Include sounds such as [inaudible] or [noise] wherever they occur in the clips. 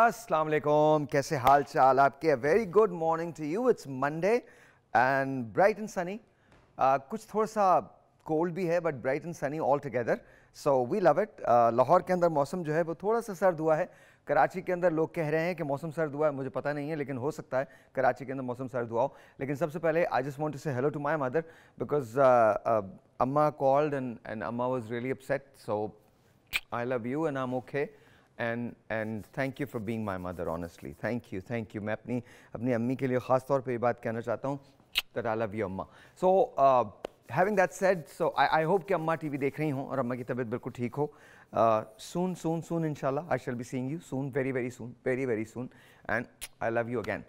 अस्सलाम वालेकुम कैसे हाल चाल आपके very good morning to you it's Monday and bright and sunny कुछ थोड़ा सा कोल्ड भी है but bright and sunny all together so we love it Lahore के अंदर मौसम जो है वो थोड़ा सा सर्द हुआ है कराची के अंदर लोग कह रहे हैं कि मौसम सर्द हुआ है मुझे पता नहीं है लेकिन हो सकता है कराची के अंदर मौसम सर्द हुआ हो लेकिन सबसे पहले I just want to say hello to my mother because अम्मा कॉल्ड एंड एंड अम्मा was really upset so I love you and I am okay and and thank you for being my mother honestly thank you thank you मैं अपनी अपनी अम्मी के लिए ख़ास तौर पर ये बात कहना चाहता हूँ दट आई लव यू अम्मा so having that said so I I hope कि अम्मा टी वी देख रही हों और अम्मा की तबीयत बिल्कुल ठीक हो सून सून सून शाला I shall be seeing you soon very very soon very very soon and I love you again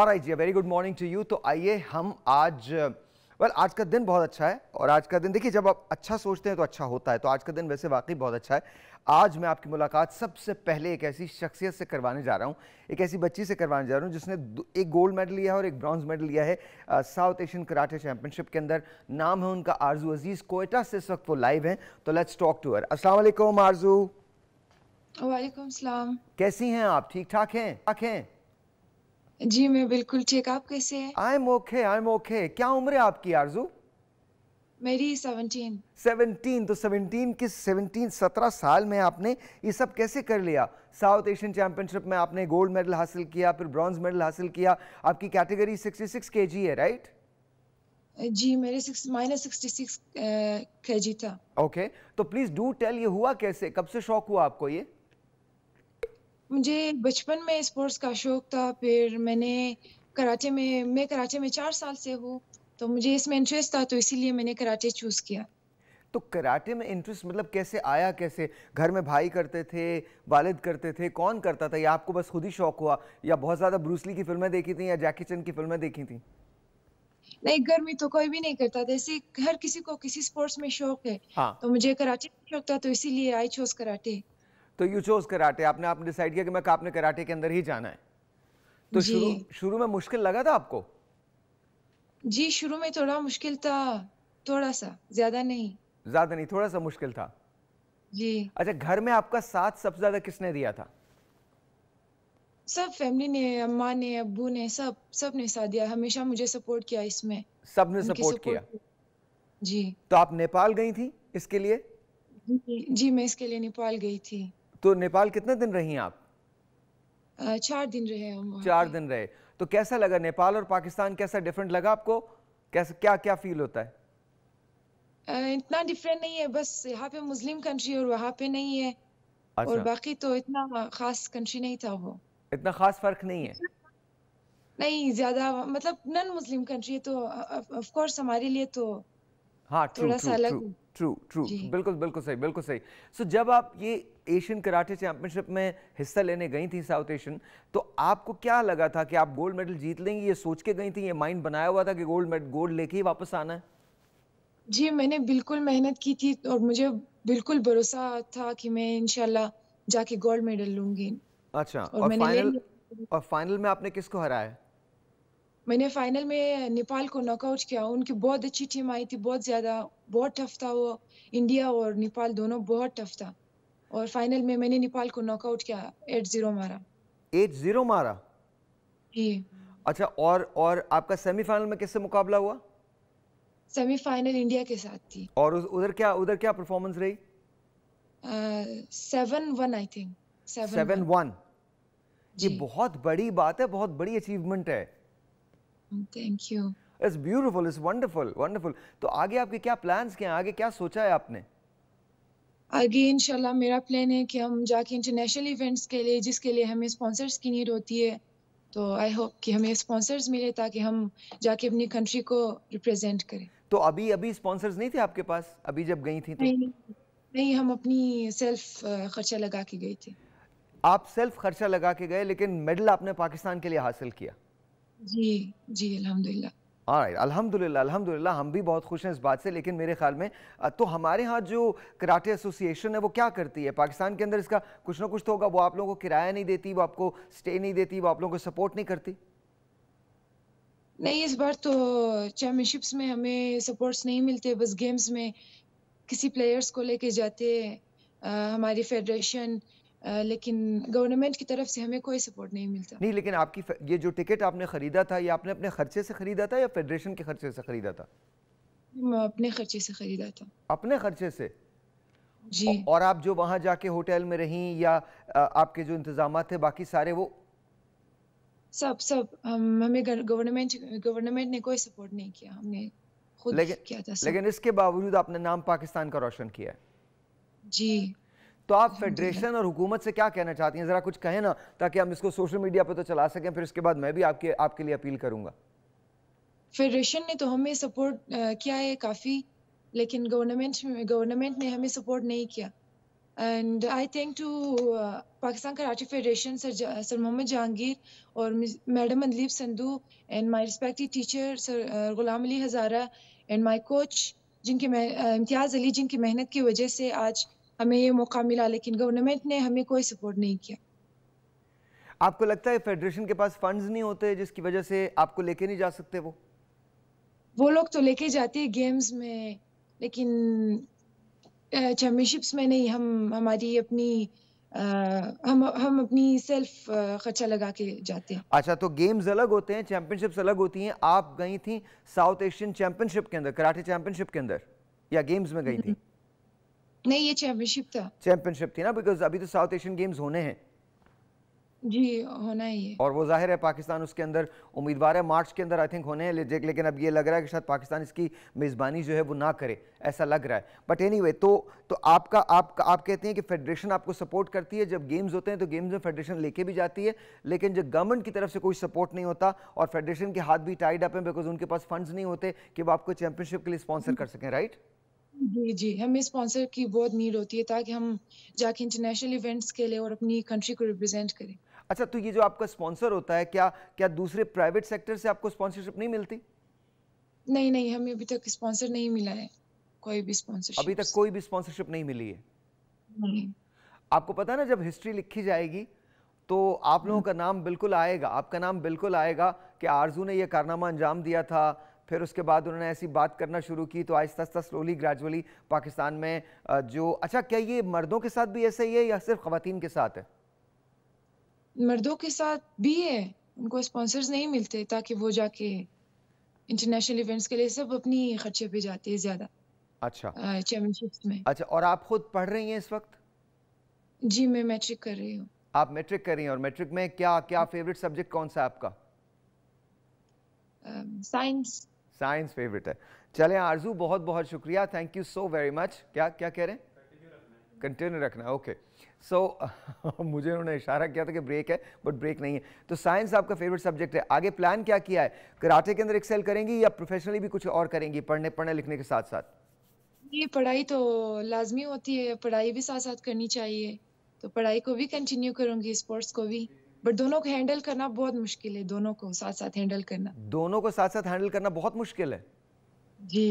और आई जी very good morning to you तो आइए हम आज uh, वेल आज का दिन बहुत अच्छा है और आज का दिन देखिए जब आप अच्छा सोचते हैं तो अच्छा होता है तो आज का दिन वैसे वाकई बहुत अच्छा है आज मैं आपकी मुलाकात सबसे पहले एक ऐसी शख्सियत से करवाने जा रहा हूँ एक ऐसी बच्ची से करवाने जा रहा हूँ जिसने एक गोल्ड मेडल लिया है और एक ब्रॉन्ज मेडल लिया है साउथ एशियन कराटे चैंपियनशिप के अंदर नाम है उनका आरजू अजीज कोयटा से इस वक्त वो लाइव है तो लेट्स टॉक टू हर असला आरजू वालेकुम कैसी हैं आप ठीक ठाक हैं ठाक हैं जी मैं बिल्कुल ठीक आप कैसे हैं I am okay I am okay क्या उम्र है आपकी आरजू मेरी 17 17 तो 17 किस 17 17 साल में आपने ये सब कैसे कर लिया साउथ एशियन चैंपियनशिप में आपने गोल्ड मेडल हासिल किया फिर ब्रॉन्ज मेडल हासिल किया आपकी कैटेगरी 66 केजी है राइट जी मेरे minus sixty six K G था ओके okay, तो प्लीज डू टेल ये हुआ कैसे कब से शौक हुआ आपको ये मुझे बचपन में स्पोर्ट्स का शौक था फिर मैंने कराचे में मैं कराचे में चार साल से हूँ तो मुझे इसमें इंटरेस्ट था तो इसीलिए मैंने कराटे चूज़ किया तो कराटे में इंटरेस्ट मतलब कैसे आया कैसे घर में भाई करते थे वालिद करते थे कौन करता था या आपको बस खुद ही शौक हुआ या बहुत ज़्यादा ब्रूसली की फिल्में देखी थी या जैकी चंद की फिल्में देखी थी नहीं घर में तो कोई भी नहीं करता जैसे हर किसी को किसी स्पोर्ट्स में शौक है हाँ। तो मुझे कराटे शौक था तो इसीलिए आई चूज कराटे तो यू चोज कराटे आपने आपने डिसाइड किया कि मैं आपने कराटे के अंदर ही जाना है तो शुरू शुरू में मुश्किल लगा था आपको जी शुरू में थोड़ा मुश्किल था थोड़ा सा ज्यादा नहीं ज्यादा नहीं थोड़ा सा मुश्किल था जी अच्छा घर में आपका साथ सबसे ज्यादा किसने दिया था सब फैमिली ने अम्मा ने अबू ने सब सब ने साथ दिया हमेशा मुझे सपोर्ट किया इसमें सब ने सपोर्ट किया जी तो आप नेपाल गई थी इसके लिए जी, जी मैं इसके लिए नेपाल गई थी तो नेपाल कितने दिन रही आप चार दिन रहे हम चार दिन रहे तो कैसा लगा नेपाल और पाकिस्तान कैसा डिफरेंट लगा आपको कैसा क्या क्या फील होता है इतना डिफरेंट नहीं है बस यहाँ पे मुस्लिम कंट्री और वहाँ पे नहीं है अच्छा। और बाकी तो इतना खास कंट्री नहीं था वो इतना खास फर्क नहीं है नहीं ज्यादा मतलब नॉन मुस्लिम कंट्री है तो ऑफ कोर्स हमारे लिए तो हाँ, थोड़ा सा अलग ट्रू ट्रू बिल्कुल बिल्कुल सही बिल्कुल सही सो so, जब आप ये एशियन कराटे चैंपियनशिप में हिस्सा लेने गई थी साउथ एशियन तो आपको क्या लगा था कि आप गोल्ड मेडल जीत लेंगी ये सोच के गई थी ये माइंड बनाया हुआ था कि गोल्ड मेडल गोल्ड लेके ही वापस आना है जी मैंने बिल्कुल मेहनत की थी और मुझे बिल्कुल भरोसा था कि मैं इनशाला जाके गोल्ड मेडल लूंगी अच्छा और, और फाइनल और फाइनल में आपने किसको हराया मैंने फाइनल में नेपाल को नॉकआउट किया उनकी बहुत अच्छी टीम आई थी बहुत ज़्यादा बहुत टफ था वो इंडिया और नेपाल दोनों बहुत टफ था और फाइनल में मैंने नेपाल को नॉकआउट किया एट जीरो मारा एट जीरो मारा जी अच्छा और और आपका सेमीफाइनल में किससे मुकाबला हुआ सेमीफाइनल इंडिया के साथ थी और उधर क्या उधर क्या परफॉर्मेंस रही seven one I think seven one ये बहुत बड़ी बात है बहुत बड़ी अचीवमेंट है thank you it's beautiful it's wonderful wonderful तो आगे आपके क्या प्लान्स क्या हैं आगे क्या सोचा है आपने आगे इंशाल्लाह मेरा प्लान है कि हम जाके इंटरनेशनल इवेंट्स के लिए जिसके लिए हमें स्पॉन्सर्स की नीड होती है तो आई होप कि हमें स्पॉन्सर्स मिले ताकि हम जाके अपनी कंट्री को रिप्रेजेंट करें तो अभी अभी स्पॉन्सर्स नहीं थे आपके पास अभी जब गई थी तो नहीं, नहीं हम अपनी सेल्फ खर्चा लगा के गई थी आप सेल्फ खर्चा लगा के गए लेकिन मेडल आपने पाकिस्तान के लिए हासिल किया जी जी अल्हम्दुलिल्लाह अल्हम्दुलिल्लाह हम भी बहुत खुश हैं इस बात से लेकिन मेरे ख्याल में तो हमारे यहाँ जो कराटे एसोसिएशन है वो क्या करती है पाकिस्तान के अंदर इसका कुछ ना कुछ तो होगा वो आप लोगों को किराया नहीं देती वो आपको स्टे नहीं देती वो आप लोगों को सपोर्ट नहीं करती नहीं इस बार तो चैम्पियनशिप्स में हमें सपोर्ट्स नहीं मिलते बस गेम्स में किसी प्लेयर्स को लेके जाते हमारी फेडरेशन आ, लेकिन गवर्नमेंट की तरफ से हमें कोई सपोर्ट नहीं मिलता नहीं लेकिन आपकी ये जो टिकट आपने ख़रीदा था ये आपने अपने खर्चे से ख़रीदा था या फेडरेशन के खर्चे से ख़रीदा था अपने खर्चे से ख़रीदा था अपने खर्चे से जी और आप जो वहाँ जाके होटल में रहीं या आपके जो इंतजाम थे बाकी सारे वो सब सब हम हमें गवर्नमेंट गवर्नमेंट ने कोई सपोर्ट नहीं किया हमने खुद लेकिन, किया था सब। लेकिन इसके बावजूद आपने नाम पाकिस्तान का रोशन किया जी तो आप फेडरेशन हाँ हाँ। और हुकूमत से क्या कहना चाहती हैं ज़रा कुछ कहें ना ताकि हम इसको सोशल मीडिया पर तो चला सकें फिर उसके बाद मैं भी आपके आपके लिए अपील करूंगा फेडरेशन ने तो हमें सपोर्ट किया है काफ़ी लेकिन गवर्नमेंट गवर्नमेंट ने हमें सपोर्ट नहीं किया and I think to Pakistan Karachi federation sir sir Mohammad Jahangir और madam Mandeep Sandhu and my respective teacher sir Ghulam Ali Hazara and my coach जिनके इम्तियाज़ अली जिनकी मेहनत की वजह से आज हमें ये मौका मिला लेकिन गवर्नमेंट ने हमें कोई सपोर्ट नहीं किया आपको लगता है फेडरेशन के पास फंड्स नहीं होते जिसकी वजह से आपको लेके नहीं जा सकते वो वो लोग तो लेके जाते हैं गेम्स में लेकिन चैम्पियनशिप्स में नहीं हम हमारी अपनी आ, हम हम अपनी सेल्फ खर्चा लगा के जाते हैं अच्छा तो गेम्स अलग होते हैं चैंपियनशिप्स अलग होती हैं आप गई थी साउथ एशियन चैंपियनशिप के अंदर कराटे चैंपियनशिप के अंदर या गेम्स में गई थी हम्म। नहीं ये चैंपियनशिप था चैंपियनशिप थी ना बिकॉज अभी तो साउथ एशियन गेम्स होने हैं जी होना ही है और वो जाहिर है पाकिस्तान उसके अंदर उम्मीदवार है मार्च के अंदर आई थिंक होने हैं ले, लेकिन अब ये लग रहा है कि शायद पाकिस्तान इसकी मेज़बानी जो है वो ना करे ऐसा लग रहा है बट एनी anyway, तो तो आपका आप आप कहते हैं कि फेडरेशन आपको सपोर्ट करती है जब गेम्स होते हैं तो गेम्स में फेडरेशन लेके भी जाती है लेकिन जब गवर्नमेंट की तरफ से कोई सपोर्ट नहीं होता और फेडरेशन के हाथ भी टाइड अप हैं बिकॉज उनके पास फंड नहीं होते कि वो आपको चैंपियनशिप के लिए स्पॉन्सर हम्म। कर सकें राइट जी जी हमें स्पॉन्सर की बहुत नीड होती है ताकि हम जाके इंटरनेशनल इवेंट्स के लिए और अपनी कंट्री को रिप्रेजेंट करें अच्छा तो ये जो आपका स्पॉन्सर होता है क्या क्या दूसरे प्राइवेट सेक्टर से आपको स्पॉन्सरशिप नहीं मिलती नहीं नहीं हमें अभी तक स्पॉन्सर नहीं मिला है कोई भी स्पॉन्सरशिप अभी तक कोई भी स्पॉन्सरशिप नहीं मिली है नहीं आपको पता है ना जब हिस्ट्री लिखी जाएगी तो आप लोगों का नाम बिल्कुल आएगा आपका नाम बिल्कुल आएगा कि आरजू ने यह कारनामा अंजाम दिया था फिर उसके बाद उन्होंने ऐसी बात करना शुरू की तो आहिस्ता आहिस्ता स्लोली ग्रेजुअली पाकिस्तान में जो अच्छा क्या ये मर्दों के साथ भी ऐसा ही है या सिर्फ खातन के साथ है मर्दों के साथ भी है उनको स्पॉन्सर्स नहीं मिलते ताकि वो जाके इंटरनेशनल इवेंट्स के लिए सब अपनी खर्चे पे जाते हैं ज़्यादा अच्छा चैम्पियनशिप्स में अच्छा और आप खुद पढ़ रही हैं इस वक्त जी मैं मैट्रिक कर रही हूँ आप मैट्रिक कर रही हैं और मैट्रिक में क्या क्या फेवरेट सब्जेक्ट कौन सा है आपका साइंस uh, साइंस फेवरेट है चले आरजू बहुत बहुत शुक्रिया thank you so very much क्या क्या कह रहे हैं कंटिन्यू रखना ओके सो so, [laughs] मुझे उन्होंने इशारा किया था कि ब्रेक है बट ब्रेक नहीं है तो साइंस आपका फेवरेट सब्जेक्ट है आगे प्लान क्या किया है कराटे के अंदर एक्सेल करेंगी या प्रोफेशनली भी कुछ और करेंगी पढ़ने पढ़ने लिखने के साथ साथ ये पढ़ाई तो लाजमी होती है पढ़ाई भी साथ साथ करनी चाहिए तो पढ़ाई को भी कंटिन्यू करूंगी स्पोर्ट्स को भी बट दोनों को हैंडल करना बहुत मुश्किल है दोनों को साथ साथ हैंडल करना दोनों को साथ साथ हैंडल करना बहुत मुश्किल है जी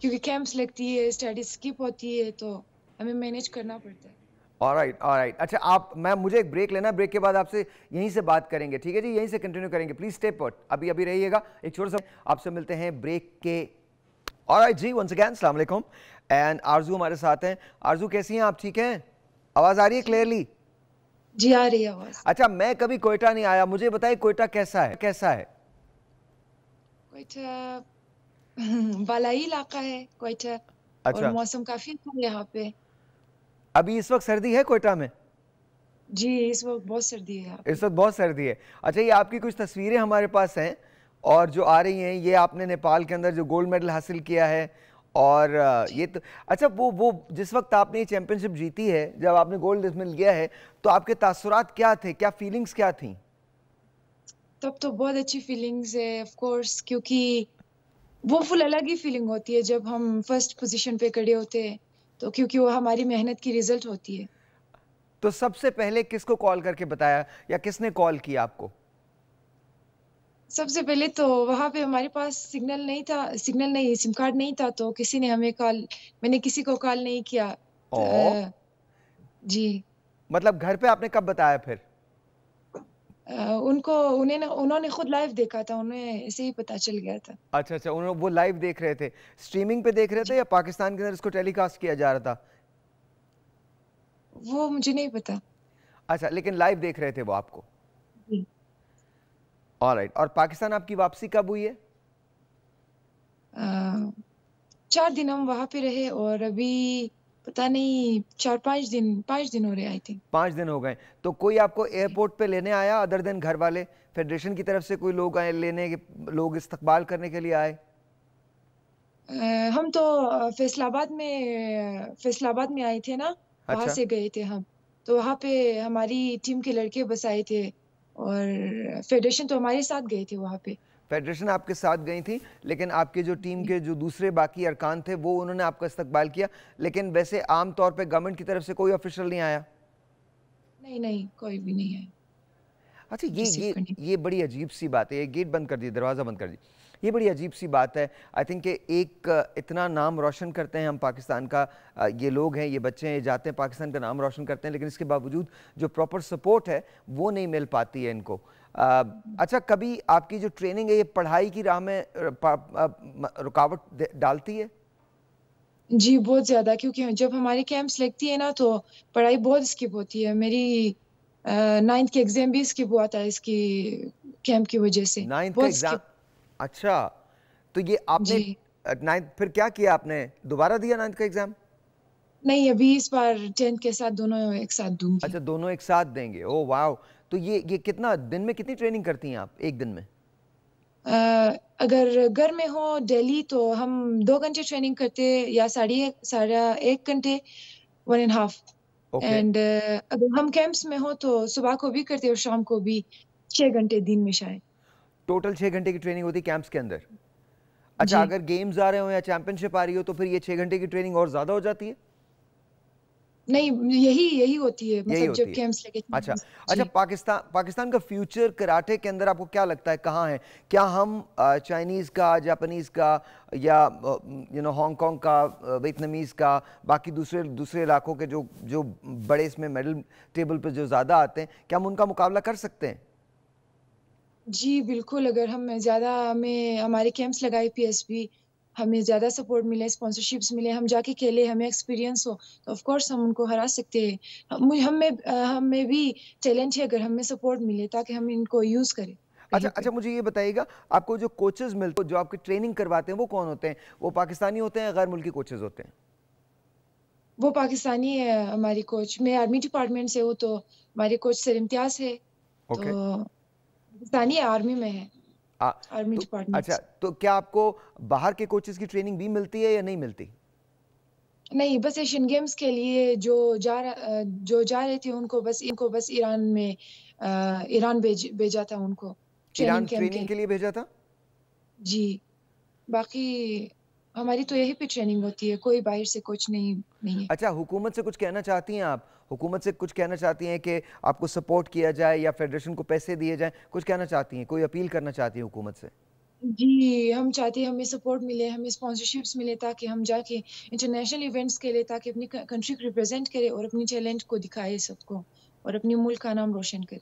क्योंकि कैंप्स लगती है स्टडी स्किप होती है तो हमें मैनेज करना पड़ता है ऑलराइट ऑलराइट अच्छा आप मैम मुझे एक ब्रेक लेना ब्रेक के बाद आपसे यहीं से बात करेंगे ठीक है जी यहीं से कंटिन्यू करेंगे प्लीज स्टेप पर अभी अभी रहिएगा एक छोटा सा आपसे मिलते हैं ब्रेक के ऑलराइट जी वंस अगैन सलाम एंड आरजू हमारे साथ हैं आरजू कैसी हैं आप ठीक हैं आवाज़ आ रही है क्लियरली जी आ रही आवाज अच्छा मैं कभी कोयटा नहीं आया मुझे बताइए कोयटा कैसा है कैसा है कोयटा [laughs] बालाई इलाका है कोयटा अच्छा और मौसम काफी अच्छा यहाँ पे अभी इस वक्त सर्दी है कोयटा में जी इस वक्त बहुत सर्दी है इस वक्त बहुत सर्दी है अच्छा ये आपकी कुछ तस्वीरें हमारे पास हैं और जो आ रही हैं ये आपने नेपाल के अंदर जो गोल्ड मेडल हासिल किया है और ये तो अच्छा वो वो जिस वक्त आपने ये चैंपियनशिप जीती है जब आपने गोल्ड मिल गया है तो आपके तासुरात क्या थे क्या फीलिंग्स क्या थी तब तो बहुत अच्छी फीलिंग्स है ऑफ कोर्स क्योंकि वो फुल अलग ही फीलिंग होती है जब हम फर्स्ट पोजीशन पे खड़े होते हैं तो क्योंकि वो हमारी मेहनत की रिजल्ट होती है तो सबसे पहले किसको कॉल करके बताया या किसने कॉल किया आपको सबसे पहले तो वहाँ पे हमारे पास सिग्नल नहीं था सिग्नल नहीं सिम कार्ड नहीं था तो किसी ने हमें कॉल मैंने किसी को कॉल नहीं किया तो, जी मतलब घर पे आपने कब बताया फिर आ, उनको उन्हें उन्होंने खुद लाइव देखा था उन्हें ऐसे ही पता चल गया था अच्छा अच्छा उन्होंने वो लाइव देख रहे थे स्ट्रीमिंग पे देख रहे थे या पाकिस्तान के अंदर इसको टेलीकास्ट किया जा रहा था वो मुझे नहीं पता अच्छा लेकिन लाइव देख रहे थे वो आपको जी ऑलराइट और पाकिस्तान आपकी वापसी कब हुई है आ, चार दिन हम वहाँ पे रहे और अभी पता नहीं चार पांच दिन पांच दिन हो रहे आई थिंक पांच दिन हो गए तो कोई आपको एयरपोर्ट पे लेने आया अदर देन घर वाले फेडरेशन की तरफ से कोई लोग आए लेने के लोग इस्तकबाल करने के लिए आए हम तो फैसलाबाद में फैसलाबाद में आए थे ना अच्छा? वहाँ से गए थे हम तो वहाँ पे हमारी टीम के लड़के बस आए थे और फेडरेशन तो हमारे साथ गई थी वहाँ पे फेडरेशन आपके साथ गई थी लेकिन आपके जो टीम के जो दूसरे बाकी अरकान थे वो उन्होंने आपका इस्तकबाल किया लेकिन वैसे आम तौर पे गवर्नमेंट की तरफ से कोई ऑफिशियल नहीं आया नहीं नहीं कोई भी नहीं आया अच्छा ये ये ये बड़ी अजीब सी बात है ये गेट बंद कर दिए दरवाज़ा बंद कर दिया ये बड़ी अजीब सी बात है आई थिंक कि एक इतना नाम रोशन करते हैं हम पाकिस्तान का ये लोग हैं ये बच्चे हैं जाते हैं पाकिस्तान का नाम रोशन करते हैं लेकिन इसके बावजूद जो प्रॉपर सपोर्ट है वो नहीं मिल पाती है इनको आ, अच्छा कभी आपकी जो ट्रेनिंग है ये पढ़ाई की राह में रुकावट डालती है जी बहुत ज़्यादा क्योंकि जब हमारे कैंप्स लगती है ना तो पढ़ाई बहुत स्किप होती है मेरी नाइन्थ के एग्जाम भी स्किप हुआ था इसकी कैंप की वजह से नाइन्थ का एग्जाम अच्छा तो ये आपने नाइन्थ फिर क्या किया आपने दोबारा दिया नाइन्थ का एग्जाम नहीं अभी इस बार टेंथ के साथ दोनों एक साथ दूंगी अच्छा दोनों एक साथ देंगे ओ वाओ तो ये ये कितना दिन में कितनी ट्रेनिंग करती हैं आप एक दिन में आ, अगर घर में हो डेली तो हम दो घंटे ट्रेनिंग करते या साढ़े साढ़े एक घंटे वन एंड हाफ एंड अगर हम कैंप्स में हो तो सुबह को भी करते और शाम को भी छः घंटे दिन में शायद टोटल छः घंटे की ट्रेनिंग होती है कैंप्स के अंदर अच्छा अगर गेम्स आ रहे हो या चैंपियनशिप आ रही हो तो फिर ये छः घंटे की ट्रेनिंग और ज़्यादा हो जाती है नहीं यही यही होती है मतलब जब गेम्स लगे तो। अच्छा अच्छा पाकिस्तान पाकिस्तान का फ्यूचर कराटे के अंदर आपको क्या लगता है कहाँ है क्या हम चाइनीज़ का जापानीज़ का या यू नो हांगकॉन्ग का वियतनामीज़ का बाकी दूसरे दूसरे इलाकों के जो जो बड़े इसमें मेडल टेबल पर जो ज़्यादा आते हैं क्या हम उनका मुकाबला कर सकते हैं जी बिल्कुल अगर हम ज़्यादा हमें हमारे कैंप्स लगाए पीएसबी हमें ज़्यादा सपोर्ट मिले स्पॉन्सरशिप्स मिले हम जाके खेले हमें एक्सपीरियंस हो तो ऑफ कोर्स हम उनको हरा सकते हैं हम हमें हमें भी टैलेंट है अगर हमें सपोर्ट मिले ताकि हम इनको यूज़ करें अच्छा अच्छा मुझे ये बताइएगा आपको जो कोचेज मिलते हैं जो आपकी ट्रेनिंग करवाते हैं वो कौन होते हैं वो पाकिस्तानी होते हैं गैर मुल्की कोचेज होते हैं वो पाकिस्तानी है हमारी कोच मैं आर्मी डिपार्टमेंट से हूँ तो हमारे कोच सर इम्तियाज है okay. तो पाकिस्तानी आर्मी में है आर्मी तो डिपार्टमेंट अच्छा तो क्या आपको बाहर के कोचेस की ट्रेनिंग भी मिलती है या नहीं मिलती नहीं बस एशियन गेम्स के लिए जो जा रहा जो जा रहे थे उनको बस इनको बस ईरान में ईरान भेज भेजा था उनको ईरान ट्रेनिंग, ट्रेनिंग के लिए भेजा था जी बाकी हमारी तो यही पे ट्रेनिंग होती है कोई बाहर से कोच नहीं नहीं है अच्छा हुकूमत से कुछ कहना चाहती हैं आप हुकूमत से कुछ कहना चाहती हैं कि आपको सपोर्ट किया जाए या फेडरेशन को पैसे दिए जाएँ कुछ कहना चाहती हैं कोई अपील करना चाहती हैं हुकूमत से जी हम चाहते हैं हमें सपोर्ट मिले हमें स्पॉन्सरशिप्स मिले ताकि हम जाके इंटरनेशनल इवेंट्स के लिए ताकि अपनी कंट्री को रिप्रेजेंट करें और अपनी चैलेंज को दिखाए सबको और अपने मुल्क का नाम रोशन करें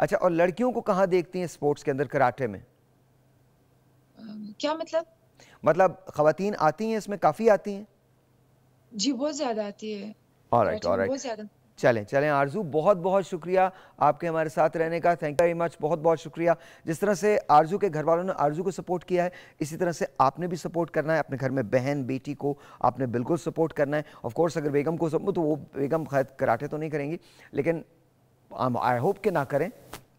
अच्छा और लड़कियों को कहाँ देखती हैं स्पोर्ट्स के अंदर कराटे में क्या मतलब मतलब खातन आती हैं इसमें काफ़ी आती हैं जी बहुत ज़्यादा आती है all right. बहुत ज़्यादा चलें चलें आरजू बहुत बहुत शुक्रिया आपके हमारे साथ रहने का थैंक यू वेरी मच बहुत बहुत शुक्रिया जिस तरह से आरजू के घर वालों ने आरजू को सपोर्ट किया है इसी तरह से आपने भी सपोर्ट करना है अपने घर में बहन बेटी को आपने बिल्कुल सपोर्ट करना है ऑफ कोर्स अगर बेगम को सपोर्ट तो वो बेगम खैर कराटे तो नहीं करेंगी लेकिन आई होप के ना करें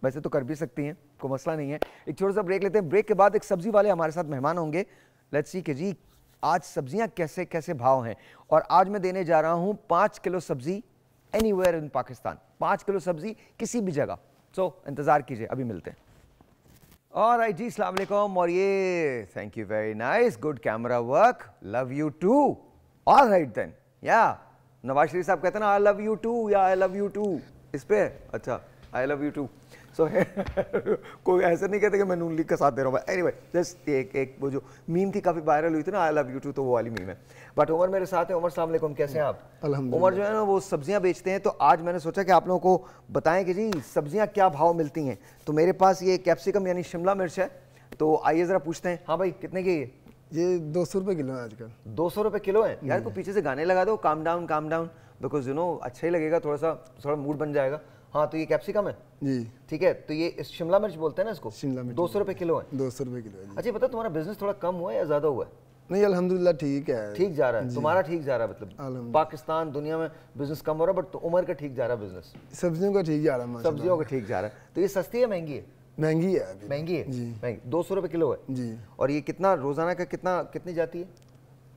वैसे तो कर भी सकती हैं कोई मसला नहीं है एक छोटा सा ब्रेक लेते हैं ब्रेक के बाद एक सब्जी वाले हमारे साथ मेहमान होंगे लेट्स सी के जी आज सब्जियां कैसे कैसे भाव हैं और आज मैं देने जा रहा हूँ पाँच किलो सब्जी एनी वेयर इन पाकिस्तान पाँच किलो सब्जी किसी भी जगह सो इंतज़ार कीजिए अभी मिलते हैं और आई जी सलामकुम और ये thank you very nice good camera work love you to all right then या नवाज शरीफ साहब कहते हैं ना आई लव यू टू या आई लव यू टू इस पे अच्छा I love you too so [laughs] कोई ऐसा नहीं कहते कि मैं नून लीग का साथ दे रहा हूँ एनी anyway, जस्ट एक एक वो जो मीम थी काफ़ी वायरल हुई थी ना आई लव यू टू तो वो वाली मीम है बट उमर मेरे साथ है उमर सलाम कैसे हैं आप उमर जो है ना वो सब्जियाँ बेचते हैं तो आज मैंने सोचा कि आप लोगों को बताएं कि जी सब्जियाँ क्या भाव मिलती हैं तो मेरे पास ये कैप्सिकम यानी शिमला मिर्च है तो आइए ज़रा पूछते हैं हाँ भाई कितने की है ये दो सौ रुपये किलो है आजकल दो सौ रुपये किलो है हम्म। यार को तो पीछे से गाने लगा दो calm down calm down because you know अच्छा ही लगेगा थोड़ा सा थोड़ा मूड बन जाएगा हाँ तो ये कैप्सिकम है जी ठीक है तो ये शिमला मिर्च बोलते हैं ना इसको शिमला मिर्च दो सौ रुपए किलो है दो सौ रुपए किलो है अच्छा पता तुम्हारा बिजनेस थोड़ा कम हुआ है या ज़्यादा हुआ है नहीं अलहमदिल्ला ठीक है ठीक जा रहा है तुम्हारा ठीक जा रहा है मतलब पाकिस्तान दुनिया में बिजनेस कम हो रहा है बट तो उमर का ठीक जा रहा है बिजनेस सब्जियों का ठीक जा रहा है सब्जियों का ठीक जा रहा है तो ये सस्ती है महंगी है महंगी है महंगी है जी महंगी दो सौ रुपये किलो है जी और ये कितना रोजाना का कितना कितनी जाती है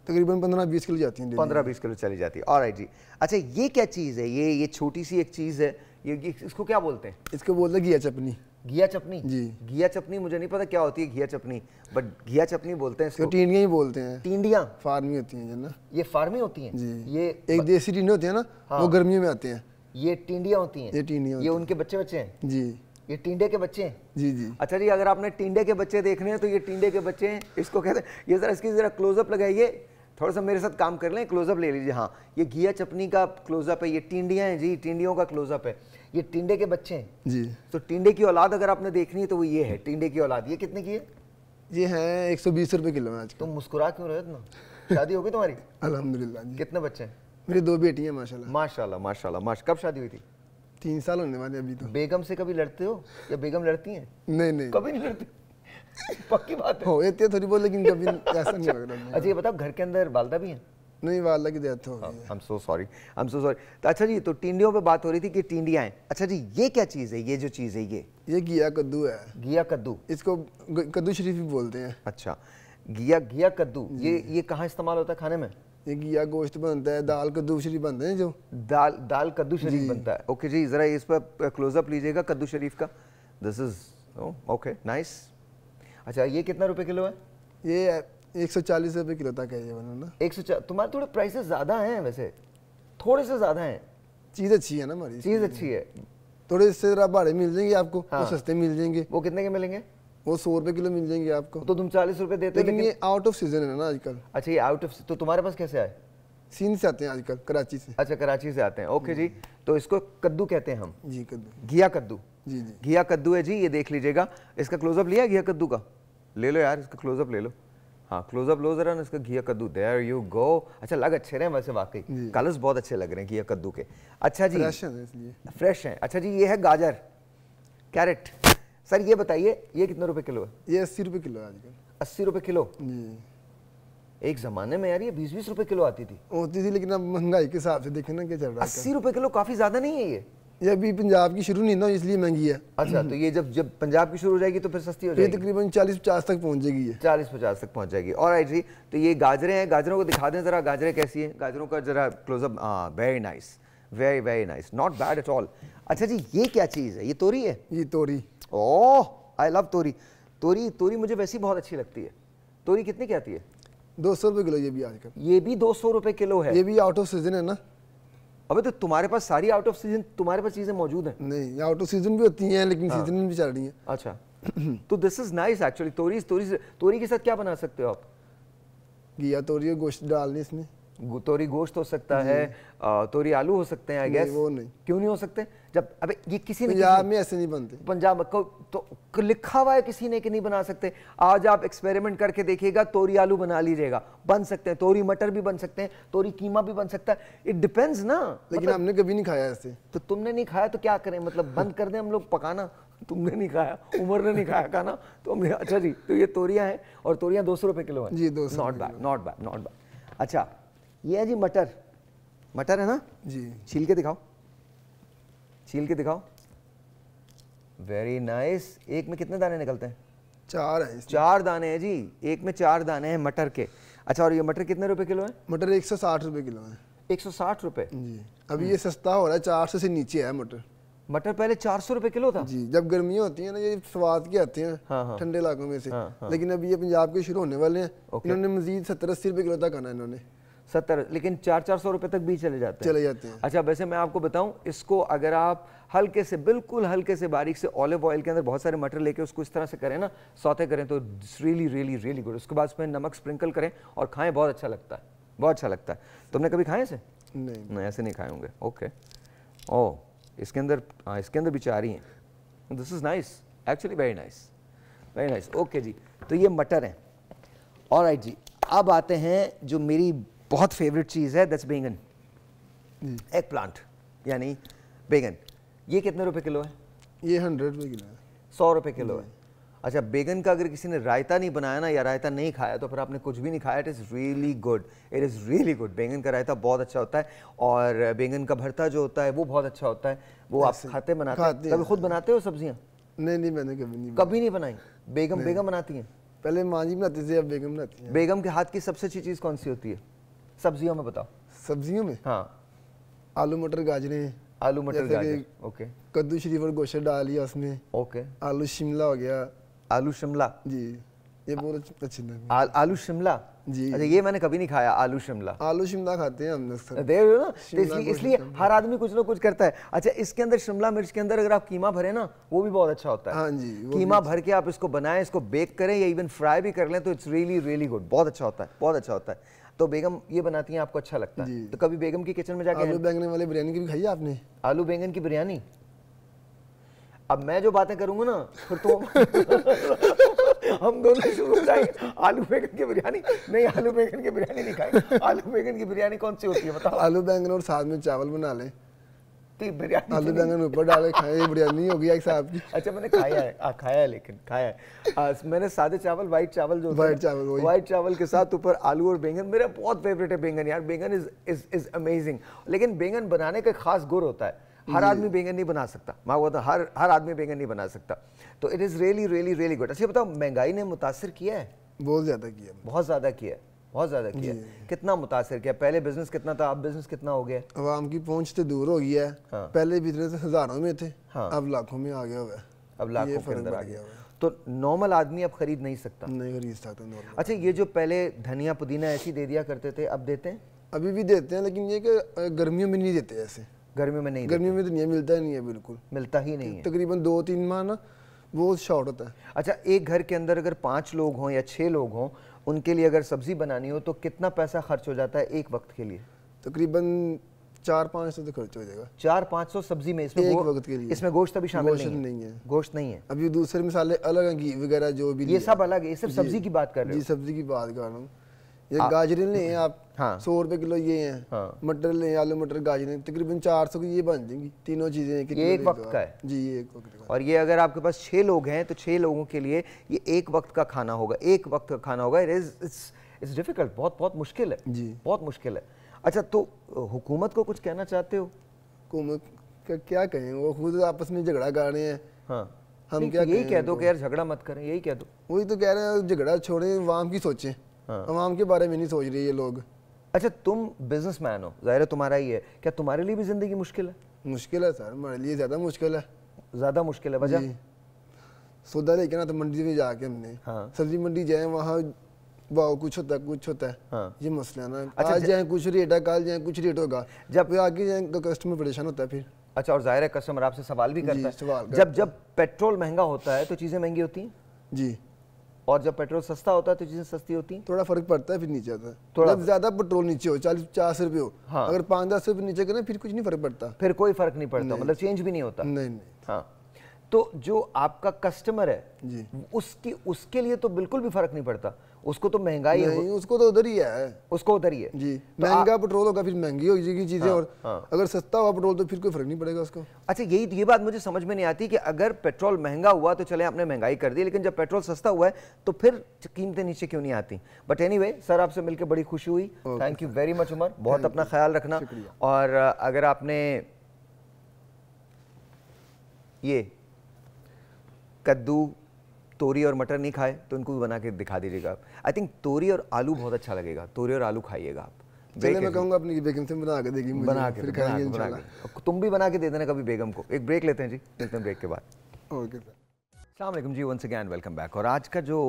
तकरीबन पंद्रह बीस किलो जाती है पंद्रह बीस किलो चली जाती है और जी अच्छा ये क्या चीज़ है ये ये छोटी सी एक चीज़ है ये इसको क्या बोलते हैं इसको बोलते हैं घिया चपनी घिया चपनी जी घिया चपनी मुझे नहीं पता क्या होती है घिया चपनी बट घिया चपनी बोलते हैं तो इसको टिंडिया ही बोलते हैं टिंडिया फार्मी होती हैं ना ये फार्मी होती हैं जी ये एक देसी टिंडे होते हैं ना हाँ। वो गर्मियों में आते हैं ये टिंडिया होती हैं ये टिंडिया ये उनके बच्चे बच्चे हैं जी ये टिंडे के बच्चे हैं जी जी अच्छा जी अगर आपने टिंडे के बच्चे देखने हैं तो ये टिंडे के बच्चे हैं इसको कहते हैं ये जरा इसकी जरा क्लोजअप लगाइए थोड़ा सा मेरे साथ काम कर लें क्लोजअप ले लीजिए हाँ ये घिया चपनी का क्लोजअप है ये टींडियाँ हैं जी टिंडियों का क्लोजअप है ये टिंडे के बच्चे हैं जी तो टिंडे की औलाद अगर आपने देखनी है तो वो ये है टिंडे की औलाद ये कितने की है ये है एक सौ बीस रुपए किलो आज तुम मुस्कुरा क्यों रहे इतना शादी हो गई तुम्हारी [laughs] अलहमदुल्ला कितने बच्चे हैं मेरी दो बेटी हैं माशाल्लाह माशाल्लाह माशाल्लाह माश कब शादी हुई थी तीन साल होने वाले अभी तो बेगम से कभी लड़ते हो या बेगम लड़ती हैं नहीं नहीं कभी नहीं लड़ती [laughs] पक्की बात है हो तो थोड़ी बहुत लेकिन कभी [laughs] ऐसा नहीं लग रहा अच्छा ये बताओ घर के अंदर वालदा भी हैं नहीं वाला की डेथ हो गई I am so sorry I am so sorry तो अच्छा जी तो टिंडियों पे बात हो रही थी कि टिंडियाँ हैं अच्छा जी ये क्या चीज़ है ये जो चीज़ है ये ये घिया कद्दू है घिया कद्दू इसको कद्दू शरीफ भी बोलते हैं अच्छा घिया घिया कद्दू ये ये कहां इस्तेमाल होता है खाने में ये घिया गोश्त बनता है दाल कद्दू शरीफ बनते हैं जो दाल दाल कद्दू शरीफ बनता है ओके जी ज़रा इस पर क्लोजअप लीजिएगा कद्दू शरीफ का दिस इज़ ओके नाइस अच्छा ये कितना रुपए किलो है ये एक सौ चालीस रुपये किलो तक है ये बनाना एक सौ तुम्हारे थोड़े प्राइसेस ज़्यादा हैं वैसे थोड़े से ज़्यादा हैं चीज़ अच्छी है ना हमारी चीज़ अच्छी है थोड़े से ज़रा भाड़े मिल जाएंगे आपको हाँ। तो सस्ते मिल जाएंगे वो कितने के मिलेंगे वो सौ रुपये किलो मिल जाएंगे आपको तो तुम चालीस रुपये देते लेकिन ये आउट ऑफ सीजन है ना आजकल अच्छा ये आउट ऑफ तो तुम्हारे पास कैसे आए सीन से आते हैं आजकल कराची से अच्छा कराची से आते हैं ओके जी तो इसको कद्दू कहते हैं हम जी कद्दू घिया कद्दू जी जी घिया कद्दू है जी ये देख लीजिएगा इसका क्लोजअप लिया घिया कद्दू का ले लो यार इसका क्लोजअप ले लो हाँ क्लोजअप लो जरा इसका घिया कद्दू देयर यू गो अच्छा लग अच्छे रहे वैसे वाकई कलर्स बहुत अच्छे लग रहे हैं घिया कद्दू के अच्छा जी फ्रेश है तो इसलिए फ्रेश है अच्छा जी ये है गाजर कैरेट सर ये बताइए ये कितने रुपए किलो है ये अस्सी रुपए किलो है आजकल अस्सी रुपए किलो एक जमाने में यार ये बीस बीस रुपए किलो आती थी होती थी लेकिन अब महंगाई के हिसाब से देखे ना क्या चल रहा है अस्सी रुपए किलो काफी ज्यादा नहीं है ये ये अभी पंजाब की शुरू नहीं ना इसलिए महंगी है अच्छा तो ये जब जब पंजाब की शुरू हो जाएगी तो फिर सस्ती हो तो जाएगी ये तकरीबन चालीस पचास तक पहुंच जाएगी चालीस पचास तक पहुंच जाएगी और आई जी तो ये गाजरें हैं गाजरों को दिखा दें ज़रा गाजरें कैसी हैं गाजरों का ज़रा क्लोजअप हाँ very nice very very nice not bad at all अच्छा जी ये क्या चीज़ है ये तोरी है ये तोरी ओह आई लव तोरी तोरी तोरी मुझे वैसी बहुत अच्छी लगती है तोरी कितने की आती है दो सौ रुपये किलो ये भी आजकल ये भी दो सौ रुपये किलो है ये भी आउट ऑफ सीजन है ना अबे तो तुम्हारे पास सारी आउट ऑफ सीजन तुम्हारे पास चीजें मौजूद हैं नहीं आउट ऑफ सीजन भी होती हैं लेकिन सीजन हाँ। भी चल रही है अच्छा [clears throat] तो दिस इज नाइस एक्चुअली तोरी तोरी तोरी के साथ क्या बना सकते हो आप घिया तोरी गोश्त डालने इसमें तोरी गोश्त हो सकता है तोरी आलू हो सकते हैं आई गेस वो नहीं क्यों नहीं हो सकते जब अबे ये किसी ने पंजाब में ऐसे नहीं बनते पंजाब को तो लिखा हुआ है किसी ने कि नहीं बना सकते आज आप एक्सपेरिमेंट करके देखिएगा तोरी आलू बना लीजिएगा बन सकते हैं तोरी मटर भी बन सकते हैं तोरी कीमा भी बन सकता है इट डिपेंड्स ना लेकिन मतलब हमने कभी नहीं खाया ऐसे तो तुमने नहीं खाया तो क्या करें मतलब बंद कर दें हम लोग पकाना तुमने नहीं खाया उमर ने नहीं खाया खाना तो हमने अच्छा जी तो ये तोरियाँ हैं और तोरियाँ दो सौ रुपये किलो है जी दो सौ not bad not bad not bad अच्छा ये है जी मटर मटर है ना जी छील के दिखाओ छील के दिखाओ वेरी नाइस nice. एक में कितने दाने निकलते हैं चार हैं चार दाने हैं जी एक में चार दाने हैं मटर के अच्छा और ये मटर कितने रुपए किलो है मटर एक सौ साठ रुपए किलो है एक सौ साठ रुपए जी अभी ये सस्ता हो रहा है चार सौ से नीचे है मटर मटर पहले चार सौ रुपए किलो था जी जब गर्मियाँ होती है ना ये स्वाद के आते हैं हाँ, हाँ। ठंडे इलाकों में से हाँ, हाँ, लेकिन अभी ये पंजाब के शुरू होने वाले हैं इन्होंने मजीद सत्तर अस्सी रुपए किलो तक आना इन्होंने सत्तर लेकिन चार चार सौ रुपये तक भी चले जाते हैं चले जाते हैं अच्छा वैसे मैं आपको बताऊं इसको अगर आप हल्के से बिल्कुल हल्के से बारीक से ऑलिव ऑयल के अंदर बहुत सारे मटर लेके उसको इस तरह से करें ना सौते करें तो रियली रियली रियली गुड उसके बाद उसमें नमक स्प्रिंकल करें और खाएं बहुत अच्छा लगता है बहुत अच्छा लगता है तुमने कभी खाए इसे नहीं नहीं ऐसे नहीं खाए होंगे ओके ओ oh, इसके अंदर हाँ इसके अंदर बिचारी हैं this is nice actually very nice very nice okay जी तो ये मटर हैं और जी अब आते हैं जो मेरी बहुत फेवरेट चीज़ है दैट्स बैंगन एग प्लांट यानी बैंगन ये कितने रुपए किलो है ये हंड्रेड में किलो है सौ रुपये किलो है हम्म। अच्छा बैगन का अगर किसी ने रायता नहीं बनाया ना या रायता नहीं खाया तो फिर आपने कुछ भी नहीं खाया it is really good it is really good बैंगन का रायता बहुत अच्छा होता है और बैगन का भरता जो होता है वो बहुत अच्छा होता है वो आप खाते बनाते कभी खुद बनाते हो सब्जियाँ नहीं नहीं मैंने कभी नहीं कभी नहीं बनाई बेगम बेगम बनाती हैं पहले माँ जी बनाती थी अब बेगम बनाती हैं बेगम के हाथ की सबसे अच्छी चीज़ कौन सी होती है सब्जियों में बताओ सब्जियों में हाँ आलू मटर गाजरे आलू मटर गाजर ओके कद्दू शरीफ और गोशा डाल लिया उसमें ओके आलू शिमला हो गया आलू शिमला जी ये बहुत अच्छी आलू शिमला जी अच्छा ये मैंने कभी नहीं खाया आलू शिमला आलू शिमला खाते हैं हमने लोग देख रहे हो ना इसलिए इसलिए हर आदमी कुछ ना कुछ करता है अच्छा इसके अंदर शिमला मिर्च के अंदर अगर आप कीमा भरे ना वो भी बहुत अच्छा होता है हाँ जी कीमा अच्छा। भर के आप इसको बनाएं इसको बेक करें या इवन फ्राई भी कर लें तो इट्स रियली रियली गुड बहुत अच्छा होता है बहुत अच्छा होता है तो बेगम ये बनाती हैं आपको अच्छा लगता है तो कभी बेगम की किचन में जाके आलू बैंगन वाली बिरयानी की भी खाई आपने आलू बैंगन की बिरयानी अब मैं जो बातें करूंगा ना फिर तो हम [laughs] दोनों शुरू हो जाएंगे आलू बैंगन की बिरयानी नहीं आलू बैंगन की बिरयानी नहीं खाएंगे आलू बैंगन की बिरयानी कौन सी होती है बताओ आलू बैंगन और साथ में चावल बना लें बिरयानी आलू बैंगन ऊपर डाले खाए बिरयानी हो साहब की अच्छा मैंने खाया है आ, हाँ, खाया है लेकिन खाया है आ, हाँ, मैंने सादे चावल चावल जो चावल चावल के साथ ऊपर आलू और बैंगन मेरा बहुत फेवरेट है बैंगन यार बैंगन इज इज इज अमेजिंग लेकिन बैंगन बनाने का खास गुर होता है हर आदमी बैंगन नहीं बना सकता माँ बोलता हर हर आदमी बैंगन नहीं बना सकता तो it is really really really good अच्छा बताओ महंगाई ने मुतासर किया है बहुत ज़्यादा किया बहुत ज़्यादा किया है बहुत ज़्यादा किया कितना मुतासर किया पहले बिजनेस कितना था अब बिजनेस कितना हो गया आवाम की पहुंच तो दूर हो गया है हाँ। पहले भी इतने तो हज़ारों में थे हाँ। अब लाखों में आ गया हुआ है अब लाखों के अंदर आ गया हुआ तो नॉर्मल आदमी अब खरीद नहीं सकता नहीं खरीद सकता अच्छा ये जो पहले धनिया पुदीना ऐसी दे दिया करते थे अब देते हैं अभी भी देते हैं लेकिन ये गर्मियों में नहीं देते ऐसे गर्मियों में नहीं गर्मियों में तो नहीं मिलता नहीं है बिल्कुल मिलता ही नहीं तकरीबन दो तीन माह ना बहुत शॉर्ट होता है अच्छा एक घर के अंदर अगर पांच लोग हों या छह लोग हों उनके लिए अगर सब्ज़ी बनानी हो तो कितना पैसा खर्च हो जाता है एक वक्त के लिए तकरीबन चार पाँच सौ तो खर्च हो जाएगा चार पाँच सौ सब्जी में इसमें एक वक्त के लिए इसमें गोश्त अभी शामिल नहीं, नहीं है गोश्त नहीं है अभी दूसरे मिसाले अलग हैं घी वगैरह जो भी ये सब अलग है ये सब सब्जी की बात कर रहे हैं सब्जी की बात कर रहा हूँ ये गाजरे ले आप हाँ सौ रुपए किलो ये हैं हाँ मटर ले आलू मटर गाजरें तकरीबन चार सौ की ये बन जाएंगी तीनों चीज़ें एक एक वक्त का है जी ये एक वक्त और ये अगर आपके पास छह लोग हैं तो छह लोगों के लिए ये एक वक्त का खाना होगा एक वक्त का खाना होगा इट्स डिफ़िकल्ट बहुत बहुत मुश्किल है जी बहुत मुश्किल है अच्छा तो हुकूमत को कुछ कहना चाहते हो हुकूमत का क्या कहें वो खुद आपस में झगड़ा कर रहे हैं हाँ हम क्या यही कह दो कि यार झगड़ा मत करें यही कह दो वही तो कह रहे हैं झगड़ा छोड़े वाम की सोचें आवाम हाँ। के बारे में नहीं सोच रही ये लोग अच्छा तुम बिजनेस मैन हो ज़ाहिर है तुम्हारा ही है क्या तुम्हारे लिए भी ज़िंदगी मुश्किल है मुश्किल है सर मेरे लिए ज़्यादा मुश्किल है ज़्यादा मुश्किल है वजह सौदा लेके ना तो मंडी में जाके हमने हाँ। सब्जी मंडी जाए वहाँ वाह कुछ होता है कुछ होता है हाँ। ये मसला ना अच्छा, आज जाए कुछ रेट है कल जाए कुछ रेट होगा जब आगे जाए तो कस्टमर परेशान होता है फिर अच्छा और जाहिर है कस्टमर आपसे सवाल भी करता है सवाल जब जब पेट्रोल महंगा होता है तो चीज़ें महंगी होती हैं जी और जब पेट्रोल सस्ता होता है तो चीज़ें सस्ती होती है थोड़ा फर्क पड़ता है फिर नीचे आता है थोड़ा ज़्यादा पेट्रोल नीचे हो चालीस पचास रुपये हो हाँ। अगर पाँच दस रुपये नीचे करें फिर कुछ नहीं फर्क पड़ता फिर कोई फर्क नहीं पड़ता मतलब चेंज भी नहीं होता नहीं नहीं हाँ तो जो आपका कस्टमर है जी उसकी उसके लिए तो बिल्कुल भी फर्क नहीं पड़ता उसको तो महंगाई नहीं उसको तो उधर ही है उसको उधर ही है जी तो महंगा आ... पेट्रोल होगा फिर महंगी हो जाएगी चीज़ें हाँ, और हाँ। अगर सस्ता हुआ पेट्रोल तो फिर कोई फर्क नहीं पड़ेगा उसको अच्छा यही ये बात मुझे समझ में नहीं आती कि अगर पेट्रोल महंगा हुआ तो चले आपने महंगाई कर दी लेकिन जब पेट्रोल सस्ता हुआ है तो फिर कीमतें नीचे क्यों नहीं आती बट एनी सर आपसे मिलकर बड़ी खुशी हुई thank you very much Umar बहुत अपना ख्याल रखना और अगर आपने ये कद्दू तोरी और मटर नहीं खाए तो उनको भी बना के दिखा दीजिएगा आप आई थिंक तोरी और आलू बहुत अच्छा लगेगा तोरी और आलू खाइएगा आप चलिए मैं कहूंगा अपनी बेगम से बना के देगी मुझे बना के फिर बना, तुम भी बना के दे देना कभी बेगम को एक ब्रेक लेते हैं जी मिलते हैं ब्रेक के बाद ओके सर सलामकुम जी वंस अगेन वेलकम बैक और आज का जो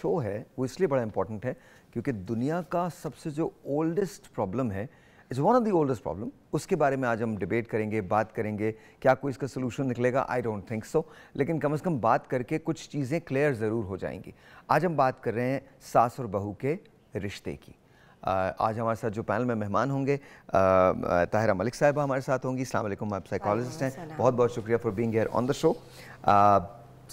शो है वो इसलिए बड़ा इंपॉर्टेंट है क्योंकि दुनिया का सबसे जो ओल्डेस्ट प्रॉब्लम है is one of the oldest problem उसके बारे में आज हम डिबेट करेंगे बात करेंगे क्या कोई इसका सोल्यूशन निकलेगा आई डोंट थिंक सो लेकिन कम से कम बात करके कुछ चीज़ें क्लियर ज़रूर हो जाएंगी आज हम बात कर रहे हैं सास और बहू के रिश्ते की आज हमारे साथ जो पैनल में मेहमान होंगे ताहिरा मलिक साहब हमारे साथ होंगी अल्लाम आप साइकोलॉजिस्ट हैं बहुत बहुत शुक्रिया for being here on the show